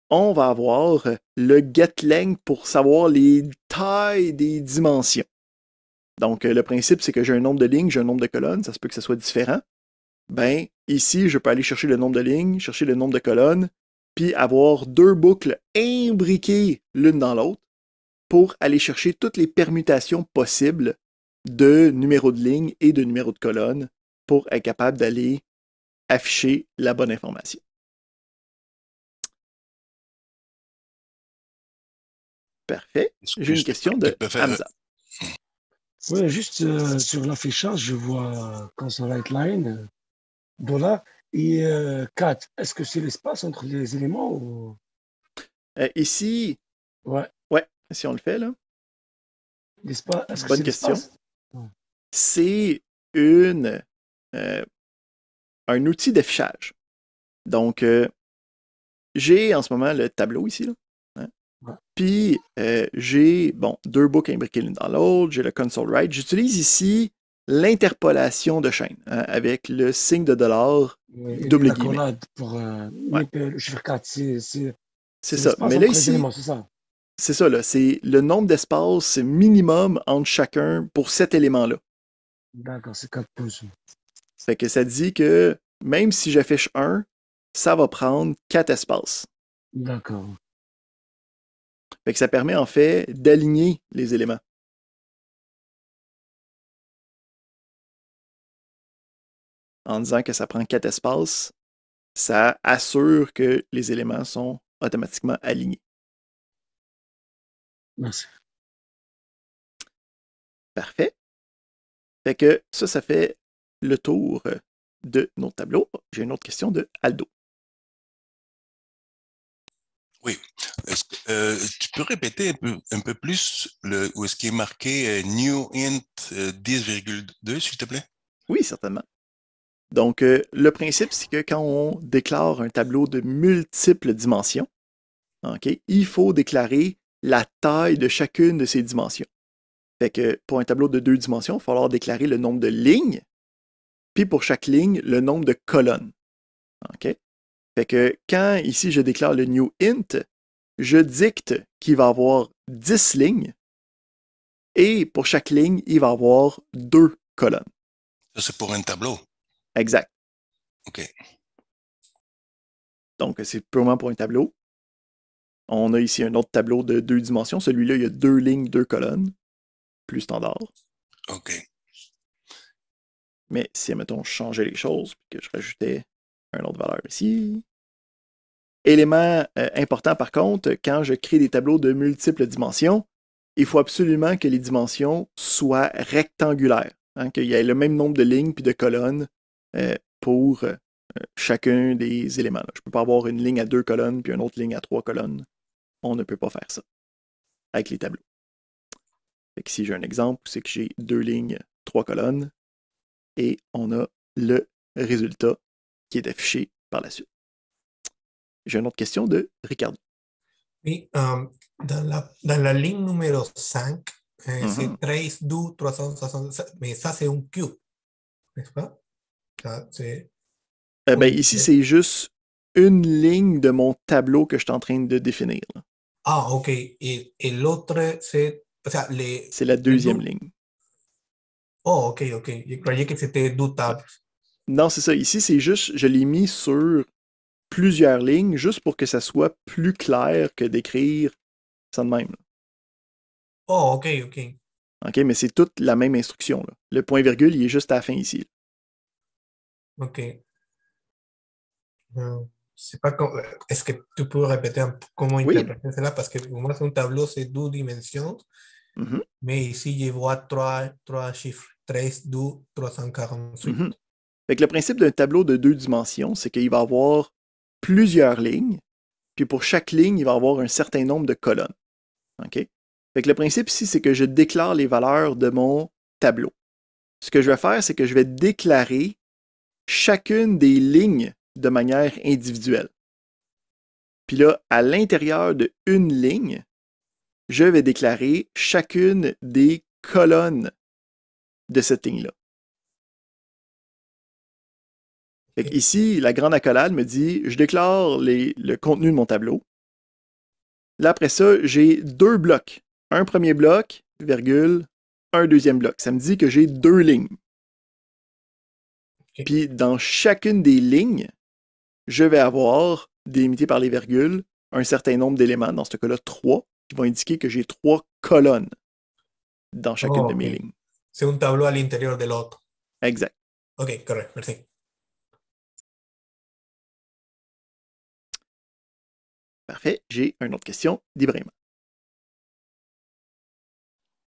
on va avoir le get pour savoir les tailles des dimensions. Donc, euh, le principe, c'est que j'ai un nombre de lignes, j'ai un nombre de colonnes, ça se peut que ce soit différent. Ben, ici, je peux aller chercher le nombre de lignes, chercher le nombre de colonnes, puis avoir deux boucles imbriquées l'une dans l'autre pour aller chercher toutes les permutations possibles de numéros de lignes et de numéros de colonnes pour être capable d'aller afficher la bonne information. Parfait. J'ai une question de Hamza. Oui, juste euh, sur l'affichage, je vois quand euh, euh, et 4. Est-ce que c'est l'espace entre les éléments Ici Ouais. Ouais, si on le fait là. L'espace, ce Bonne question. C'est une un outil d'affichage. Donc, j'ai en ce moment le tableau ici. Là. Puis euh, j'ai bon, deux boucles imbriquées l'une dans l'autre, j'ai le console write. J'utilise ici l'interpolation de chaîne hein, avec le signe de dollar double guillemets. Pour, euh, euh, c'est ça. Mais là ici, c'est ça, là. C'est le nombre d'espaces minimum entre chacun pour cet élément-là. D'accord, c'est 4 pouces. Fait que ça dit que même si j'affiche 1, ça va prendre 4 espaces. D'accord ça permet en fait d'aligner les éléments. En disant que ça prend quatre espaces, ça assure que les éléments sont automatiquement alignés. Merci. Parfait. Fait que ça, ça fait le tour de nos tableaux. J'ai une autre question de Aldo. Oui. Euh, tu peux répéter un peu, plus où est-ce qui est marqué euh, New Int 10,2, euh, s'il te plaît? Oui, certainement. Donc, le principe, c'est que quand on déclare un tableau de multiples dimensions, il faut déclarer la taille de chacune de ces dimensions. Fait que pour un tableau de deux dimensions, il va falloir déclarer le nombre de lignes, puis pour chaque ligne, le nombre de colonnes. OK? Fait que quand ici je déclare le new int, je dicte qu'il va avoir 10 lignes et pour chaque ligne, il va avoir deux colonnes. Ça, c'est pour un tableau. Exact. OK. Donc, c'est purement pour un tableau. On a ici un autre tableau de deux dimensions. Celui-là, il y a deux lignes, deux colonnes. Plus standard. OK. Mais si, mettons, je changeais les choses, puis que je rajoutais une autre valeur ici, Élément euh, important par contre, quand je crée des tableaux de multiples dimensions, il faut absolument que les dimensions soient rectangulaires, hein, qu'il y ait le même nombre de lignes puis de colonnes euh, pour euh, chacun des éléments. Je ne peux pas avoir une ligne à deux colonnes puis une autre ligne à trois colonnes. On ne peut pas faire ça avec les tableaux. Ici, si j'ai un exemple, c'est que j'ai deux lignes, trois colonnes, et on a le résultat qui est affiché par la suite j'ai une autre question de Ricardo. Oui, um, dans, la, ligne numéro 5, eh, c'est c'est 13, mais ça, c'est un cube, n'est-ce pas? Eh ben, ici, c'est juste une ligne de mon tableau que je suis en train de définir. Ah, OK. Et, l'autre, c'est. C'est la deuxième ligne. Oh, OK, OK. Je croyais que c'était deux tables. Non, c'est ça. Ici, c'est juste, je l'ai mis sur plusieurs lignes juste pour que ça soit plus clair que d'écrire ça de même. Oh, OK, OK. OK, mais c'est toute la même instruction. Le point-virgule, il est juste à la fin ici. OK. Euh, c'est pas euh, Est-ce que tu peux répéter un peu comment interpréter cela? Parce que pour moi, c'est un tableau, c'est deux dimensions. Mm-hmm. Mais ici, je vois trois, chiffres. 13, 12, 348. Mm le principe d'un tableau de deux dimensions, c'est qu'il va avoir plusieurs lignes, puis pour chaque ligne, il va avoir un certain nombre de colonnes. OK? le principe ici, c'est que je déclare les valeurs de mon tableau. Ce que je vais faire, c'est que je vais déclarer chacune des lignes de manière individuelle. Puis là, à l'intérieur de une ligne, je vais déclarer chacune des colonnes de cette ligne-là. ici, la grande accolade me dit je déclare le contenu de mon tableau. Là, après ça, j'ai deux blocs. Un premier bloc, virgule, un deuxième bloc. Ça me dit que j'ai deux lignes. Puis dans chacune des lignes, je vais avoir, délimité par les virgules, un certain nombre d'éléments, dans ce cas-là trois, qui vont indiquer que j'ai trois colonnes dans chacune oh, de mes lignes. C'est un tableau à l'intérieur de l'autre. Exact. OK, correct, merci. Parfait. J'ai une autre question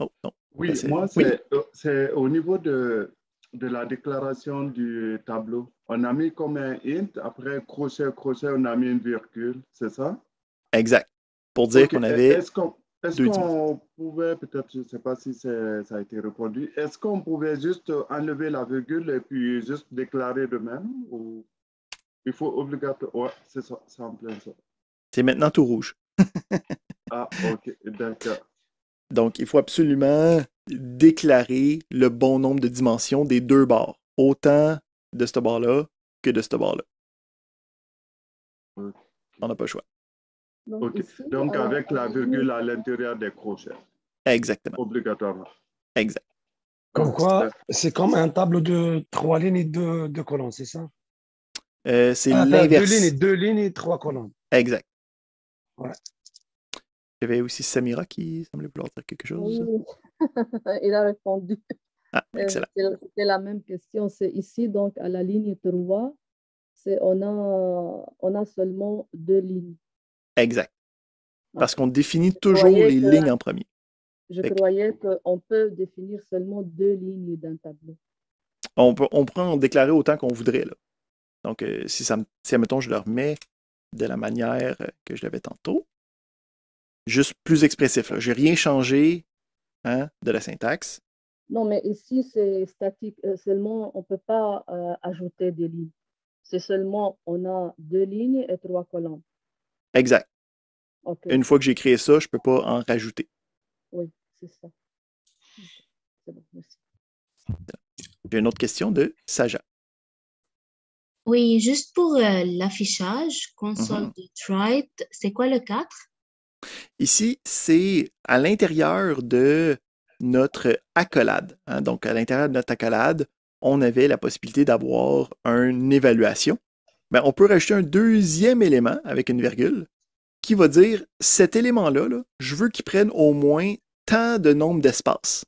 Oh, non. Oui, moi, euh, c'est au niveau de, la déclaration du tableau. On a mis comme un int, après crochet, crochet, on a mis une virgule, c'est ça? Exact. Pour dire qu'on e-, avait. Est-ce qu'on pouvait, peut-être, je ne sais pas si ça a été répondu, est-ce qu'on pouvait juste enlever la virgule et puis juste déclarer de même? Ou il faut obligatoirement. c'est ça, ça en plein sens. C'est maintenant tout rouge. ah, ok, d'accord. Donc, il faut absolument déclarer le bon nombre de dimensions des deux barres, autant de ce bord-là que de ce bord-là. On n'a pas le choix. Donc, avec la virgule à l'intérieur des crochets. Exactement. Obligatoirement. Exact. Comme quoi, euh, c'est comme un tableau de trois lignes et deux, colonnes, c'est ça? Euh, c'est ah, l'inverse. Deux lignes, deux lignes et trois colonnes. Exact. Il y avait aussi Samira qui semblait vouloir dire quelque chose. Il a répondu. Ah, euh, c'est la même question. C'est ici, donc, à la ligne 3, on a, on a seulement deux lignes. Exact. Ah. Parce qu'on définit toujours les lignes en premier. Je croyais qu'on peut définir seulement deux lignes d'un tableau. On, peut, on prend en déclarer autant qu'on voudrait. Donc, euh, si, ça, si, mettons je leur mets de la manière euh, que je l'avais tantôt. Juste plus expressif. Je n'ai rien changé hein, de la syntaxe. Non, mais ici, c'est statique. Euh, seulement, on ne peut pas euh, ajouter des lignes. C'est seulement, on a deux lignes et trois colonnes. Exact. Une fois que j'ai créé ça, je ne peux pas en rajouter. Oui, c'est ça. C'est bon, merci. J'ai une autre question de Saja. Oui, juste pour euh, l'affichage, console mm-hmm. c'est quoi le 4? Ici, c'est à l'intérieur de notre accolade. Hein. donc, à l'intérieur de notre accolade, on avait la possibilité d'avoir une évaluation. Mais ben, on peut rajouter un deuxième élément avec une virgule qui va dire cet élément-là, là, je veux qu'il prenne au moins tant de nombre d'espaces.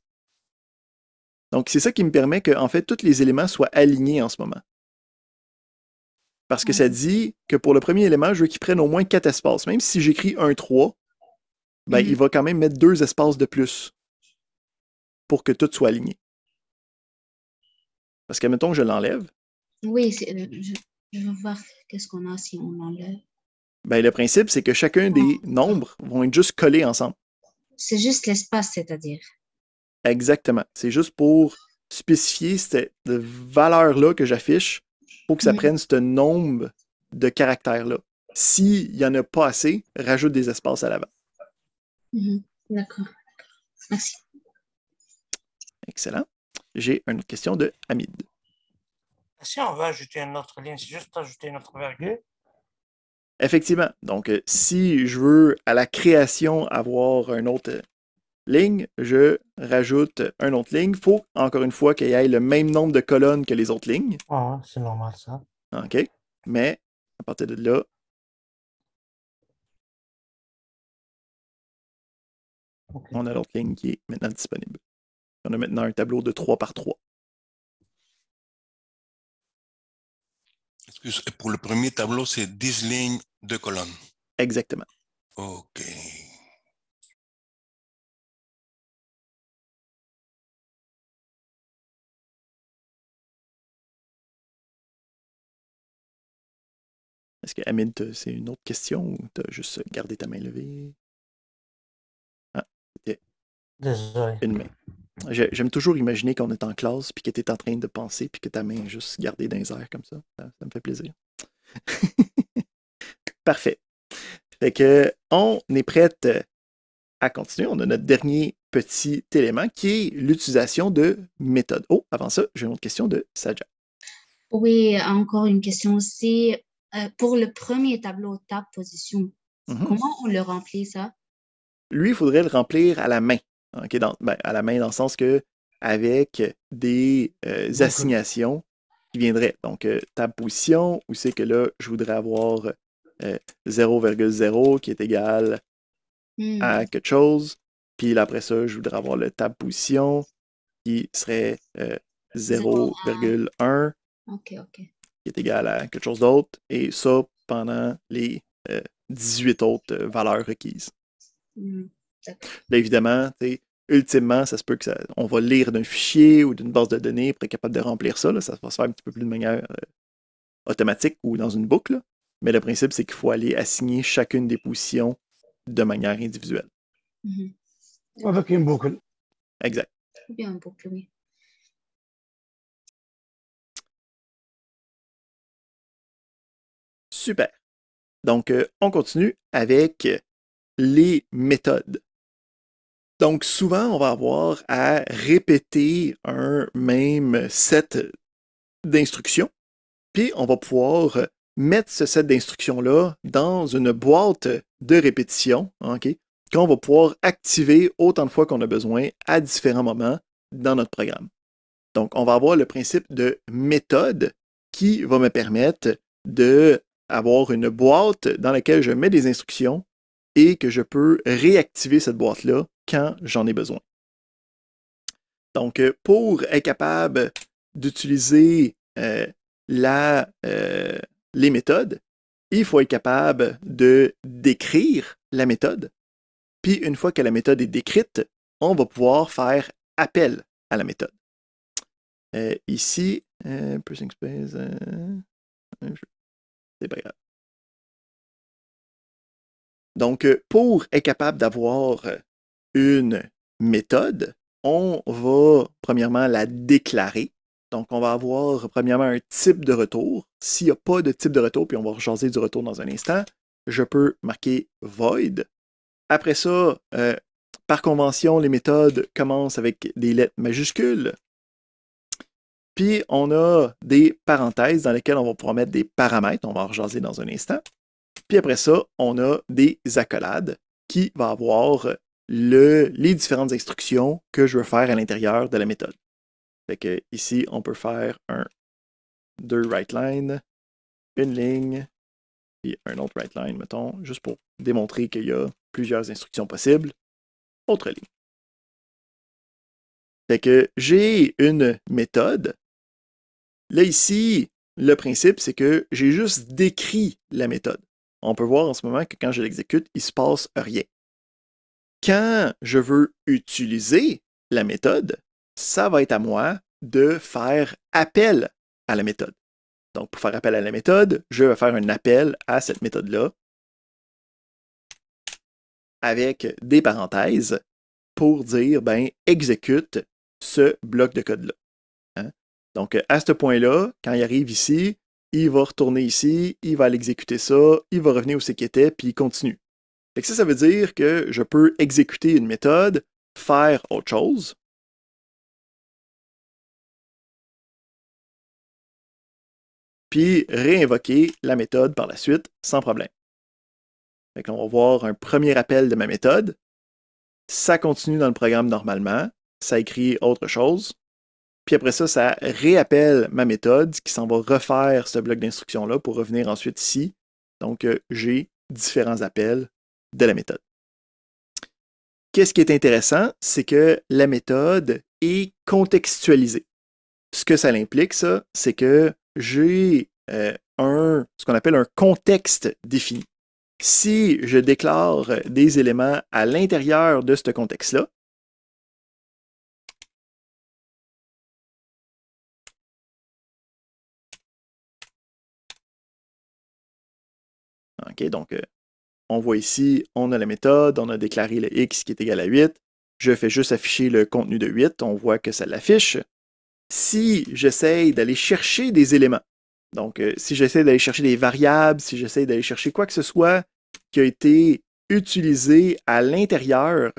Donc, c'est ça qui me permet que, en fait, tous les éléments soient alignés en ce moment. Parce que ça dit que pour le premier élément, je veux qu'il prenne au moins quatre espaces. Même si j'écris un 3, ben, il mhm. va quand même mettre deux espaces de plus pour que tout soit aligné. Parce que, mettons que je l'enlève. Oui, je, vais voir qu'est-ce qu'on a si on l'enlève. Ben, le principe, c'est que chacun des nombres vont être juste collés ensemble. C'est juste l'espace, c'est-à-dire. Exactement. C'est juste pour spécifier cette valeur-là que j'affiche que ça mm. prenne ce nombre de caractères-là. S'il n'y en a pas assez, rajoute des espaces à l'avant. Mm-hmm. D'accord. Merci. Excellent. J'ai une question de Hamid. Si on veut ajouter une autre ligne, c'est juste ajouter une autre virgule. Effectivement. Donc, euh, si je veux à la création avoir un autre, euh, ligne, je rajoute un autre ligne. Il faut, encore une fois, qu'il y ait le même nombre de colonnes que les autres lignes. Ah, c'est normal ça. OK. Mais à partir de là. On a l'autre ligne qui est maintenant disponible. On a maintenant un tableau de 3 par 3. Excuse, pour le premier tableau, c'est 10 lignes, de colonnes. Exactement. OK. Est-ce que Amine, c'est une autre question ou t'as juste gardé ta main levée? Ah, c'était Une main. J'aime toujours imaginer qu'on est en classe, puis que tu es en train de penser, puis que ta main est juste gardée dans les airs comme ça. Ça, me fait plaisir. Parfait. Fait que, on est prête à continuer. On a notre dernier petit élément qui est l'utilisation de méthodes. Oh, avant ça, j'ai une autre question de Saja. Oui, encore une question aussi. Euh, pour le premier tableau table position. Mhm. Comment on le remplit ça? Lui, il faudrait le remplir à la main. Ben, à la main, dans le sens que avec des euh, assignations qui viendraient. Donc, euh, table position, où c'est que là, je voudrais avoir 0,0 qui est égal hmm. à quelque chose. Puis après ça, je voudrais avoir le table position qui serait 0,1. OK, OK qui est égal à quelque chose d'autre, et ça pendant les 18 euh, autres euh, valeurs requises. Mm, là, évidemment, ultimement, ça se peut que ça, on va lire d'un fichier ou d'une base de données pour être capable de remplir ça. ça va se faire un petit peu plus de manière euh, automatique ou dans une boucle. Mais le principe, c'est qu'il faut aller assigner chacune des positions de manière individuelle. Mm-hmm. Avec une boucle. Exact. Bien une boucle, oui. Super. Donc, euh, on continue avec euh, les méthodes. Donc, souvent, on va avoir à répéter un même set d'instructions, puis on va pouvoir euh, mettre ce set d'instructions-là dans une boîte de répétition, OK, qu'on va pouvoir activer autant de fois qu'on a besoin à différents moments dans notre programme. Donc, on va avoir le principe de méthode qui va me permettre de avoir une boîte dans laquelle je mets des instructions et que je peux réactiver cette boîte-là quand j'en ai besoin. Donc, euh, pour être capable d'utiliser euh, euh, les méthodes, il faut être capable de décrire la méthode. Puis, une fois que la méthode est décrite, on va pouvoir faire appel à la méthode. ici, «Pressing space, donc, euh, pour être capable d'avoir euh, une méthode, on va premièrement la déclarer. Donc, on va avoir premièrement un type de retour. S'il n'y a pas de type de retour, puis on va rejaser du retour dans un instant, je peux marquer void. Après ça, euh, par convention, les méthodes commencent avec des lettres majuscules. Puis on a des parenthèses dans lesquelles on va pouvoir mettre des paramètres, on va en rejaser dans un instant. Puis après ça, on a des accolades qui va avoir les différentes instructions que je veux faire à l'intérieur de la méthode. Fait que ici, on peut faire un deux right line, une ligne, puis un autre right line, mettons, juste pour démontrer qu'il y a plusieurs instructions possibles. Autre ligne. Fait que j'ai une méthode Là, ici, le principe, c'est que j'ai juste décrit la méthode. On peut voir en ce moment que quand je l'exécute, il ne se passe rien. Quand je veux utiliser la méthode, ça va être à moi de faire appel à la méthode. Donc, pour faire appel à la méthode, je vais faire un appel à cette méthode-là avec des parenthèses pour dire, ben, exécute ce bloc de code-là. Donc, à ce point-là, quand il arrive ici, il va retourner ici, il va l'exécuter ça, il va revenir où c'est puis il continue. ça, ça veut dire que je peux exécuter une méthode, faire autre chose. puis réinvoquer la méthode par la suite sans problème. on va voir un premier appel de ma méthode. Ça continue dans le programme normalement. Ça écrit autre chose. Puis après ça, ça réappelle ma méthode qui s'en va refaire ce bloc d'instructions-là pour revenir ensuite ici. Donc, euh, j'ai différents appels de la méthode. Qu'est-ce qui est intéressant, c'est que la méthode est contextualisée. Ce que ça implique, ça, c'est que j'ai euh, un, ce qu'on appelle un contexte défini. Si je déclare des éléments à l'intérieur de ce contexte-là, Donc, euh, on voit ici, on a la méthode, on a déclaré le x qui est égal à 8. Je fais juste afficher le contenu de 8, on voit que ça l'affiche. Si j'essaye d'aller chercher des éléments, donc euh, si j'essaie d'aller chercher des variables, si j'essaie d'aller chercher quoi que ce soit qui a été utilisé à l'intérieur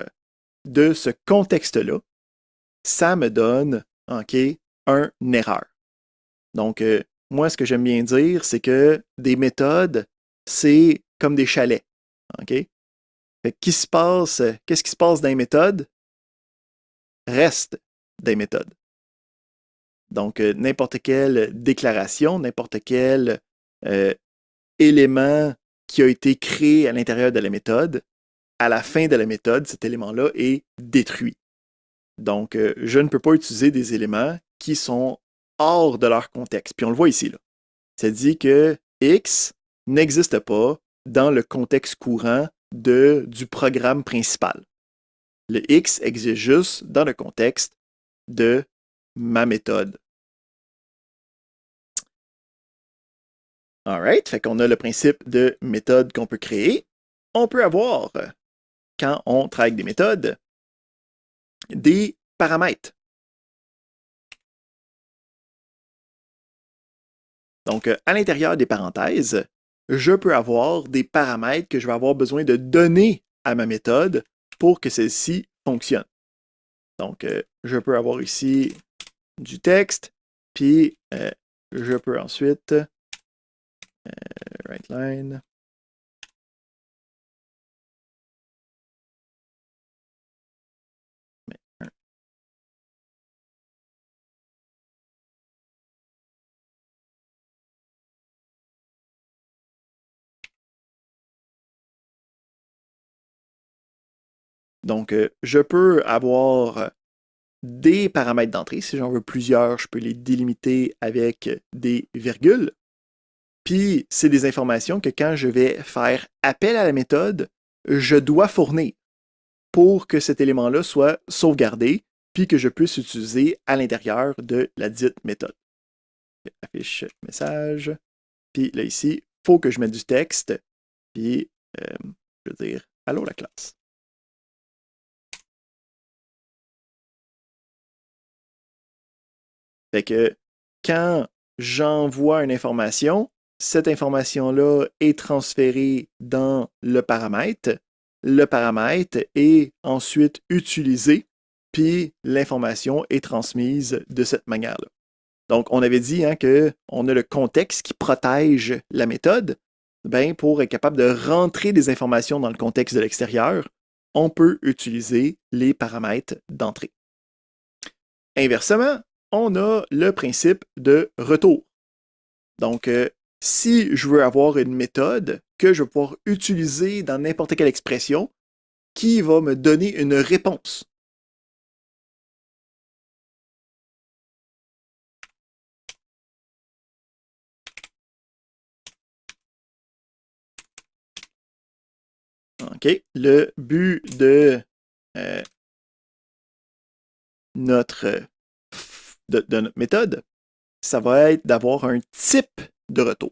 de ce contexte-là, ça me donne ok, un erreur. Donc, euh, moi, ce que j'aime bien dire, c'est que des méthodes, c'est comme des chalets. OK? qui se passe, euh, qu'est-ce qui se passe dans les méthodes? Reste des méthodes. Donc, euh, n'importe quelle déclaration, n'importe quel euh, élément qui a été créé à l'intérieur de la méthode, à la fin de la méthode, cet élément-là est détruit. Donc, je ne peux pas utiliser des éléments qui sont hors de leur contexte. Puis on le voit ici. Là. Ça dit que X n'existe pas dans le contexte courant de, du programme principal. Le X existe juste dans le contexte de ma méthode. Alright, fait qu'on a le principe de méthode qu'on peut créer. On peut avoir, quand on traque des méthodes, des paramètres. Donc, à l'intérieur des parenthèses, je peux avoir des paramètres que je vais avoir besoin de donner à ma méthode pour que celle-ci fonctionne. Donc, euh, je peux avoir ici du texte, puis euh, je peux ensuite, write euh, line, Donc, euh, je peux avoir euh, des paramètres d'entrée. Si j'en veux plusieurs, je peux les délimiter avec des virgules. Puis, c'est des informations que quand je vais faire appel à la méthode, je dois fournir pour que cet élément-là soit sauvegardé, puis que je puisse utiliser à l'intérieur de la dite méthode. affiche message. Puis là, ici, il faut que je mette du texte. Puis, euh, je veux dire, allô la classe. Fait que quand j'envoie une information, cette information-là est transférée dans le paramètre. Le paramètre est ensuite utilisé, puis l'information est transmise de cette manière-là. Donc, on avait dit hein, qu'on a le contexte qui protège la méthode. Ben, pour être capable de rentrer des informations dans le contexte de l'extérieur, on peut utiliser les paramètres d'entrée. Inversement, on a le principe de retour. Donc, euh, si je veux avoir une méthode que je vais pouvoir utiliser dans n'importe quelle expression qui va me donner une réponse. OK. Le but de euh, notre de, notre méthode, ça va être d'avoir un type de retour.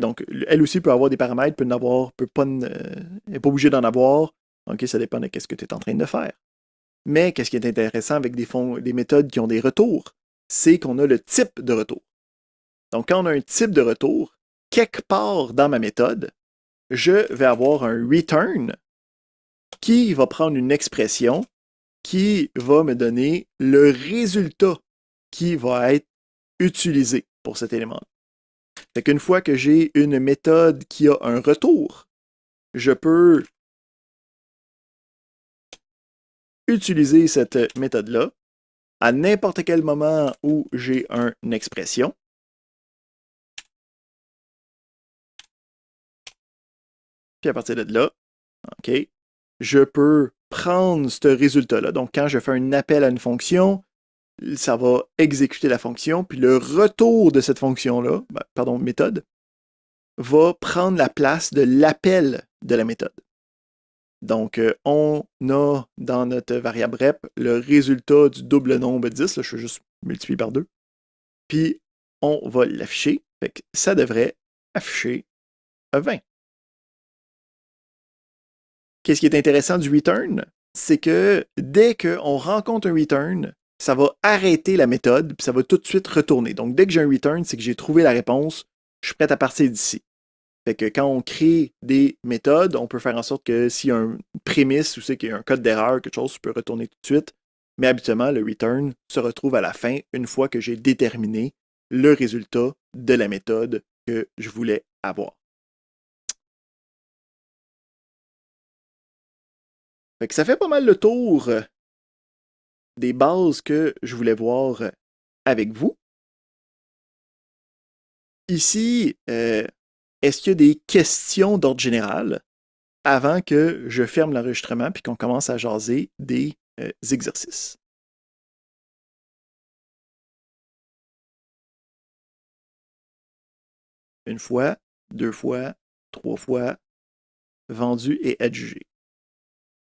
donc, elle aussi peut avoir des paramètres, peut n'avoir, peut pas, n'est euh, pas obligée d'en avoir. ça dépend de ce que tu es en train de faire. Mais qu'est-ce qui est intéressant avec des, fonds, des méthodes qui ont des retours, c'est qu'on a le type de retour. Donc, quand on a un type de retour, quelque part dans ma méthode, je vais avoir un return qui va prendre une expression qui va me donner le résultat qui va être utilisé pour cet élément. Une qu'une fois que j'ai une méthode qui a un retour, je peux utiliser cette méthode-là à n'importe quel moment où j'ai une expression. Puis à partir de là, OK, je peux prendre ce résultat-là. Donc, quand je fais un appel à une fonction, ça va exécuter la fonction, puis le retour de cette fonction-là, ben, pardon, méthode, va prendre la place de l'appel de la méthode. Donc, euh, on a dans notre variable rep le résultat du double nombre 10, je vais juste multiplier par 2, puis on va l'afficher, ça devrait afficher 20. Qu'est-ce qui est intéressant du return? C'est que dès qu'on rencontre un return, ça va arrêter la méthode, puis ça va tout de suite retourner. Donc, dès que j'ai un return, c'est que j'ai trouvé la réponse, je suis prêt à partir d'ici. Fait que quand on crée des méthodes, on peut faire en sorte que s'il y a une prémisse ou c'est qu'il y a un code d'erreur, quelque chose, je peux retourner tout de suite. Mais habituellement, le return se retrouve à la fin une fois que j'ai déterminé le résultat de la méthode que je voulais avoir. Fait que ça fait pas mal le tour euh, des bases que je voulais voir euh, avec vous. Ici, euh, est-ce qu'il y a des questions d'ordre général avant que je ferme l'enregistrement puis qu'on commence à jaser des euh, exercices? Une fois, deux fois, trois fois, vendu et adjugé.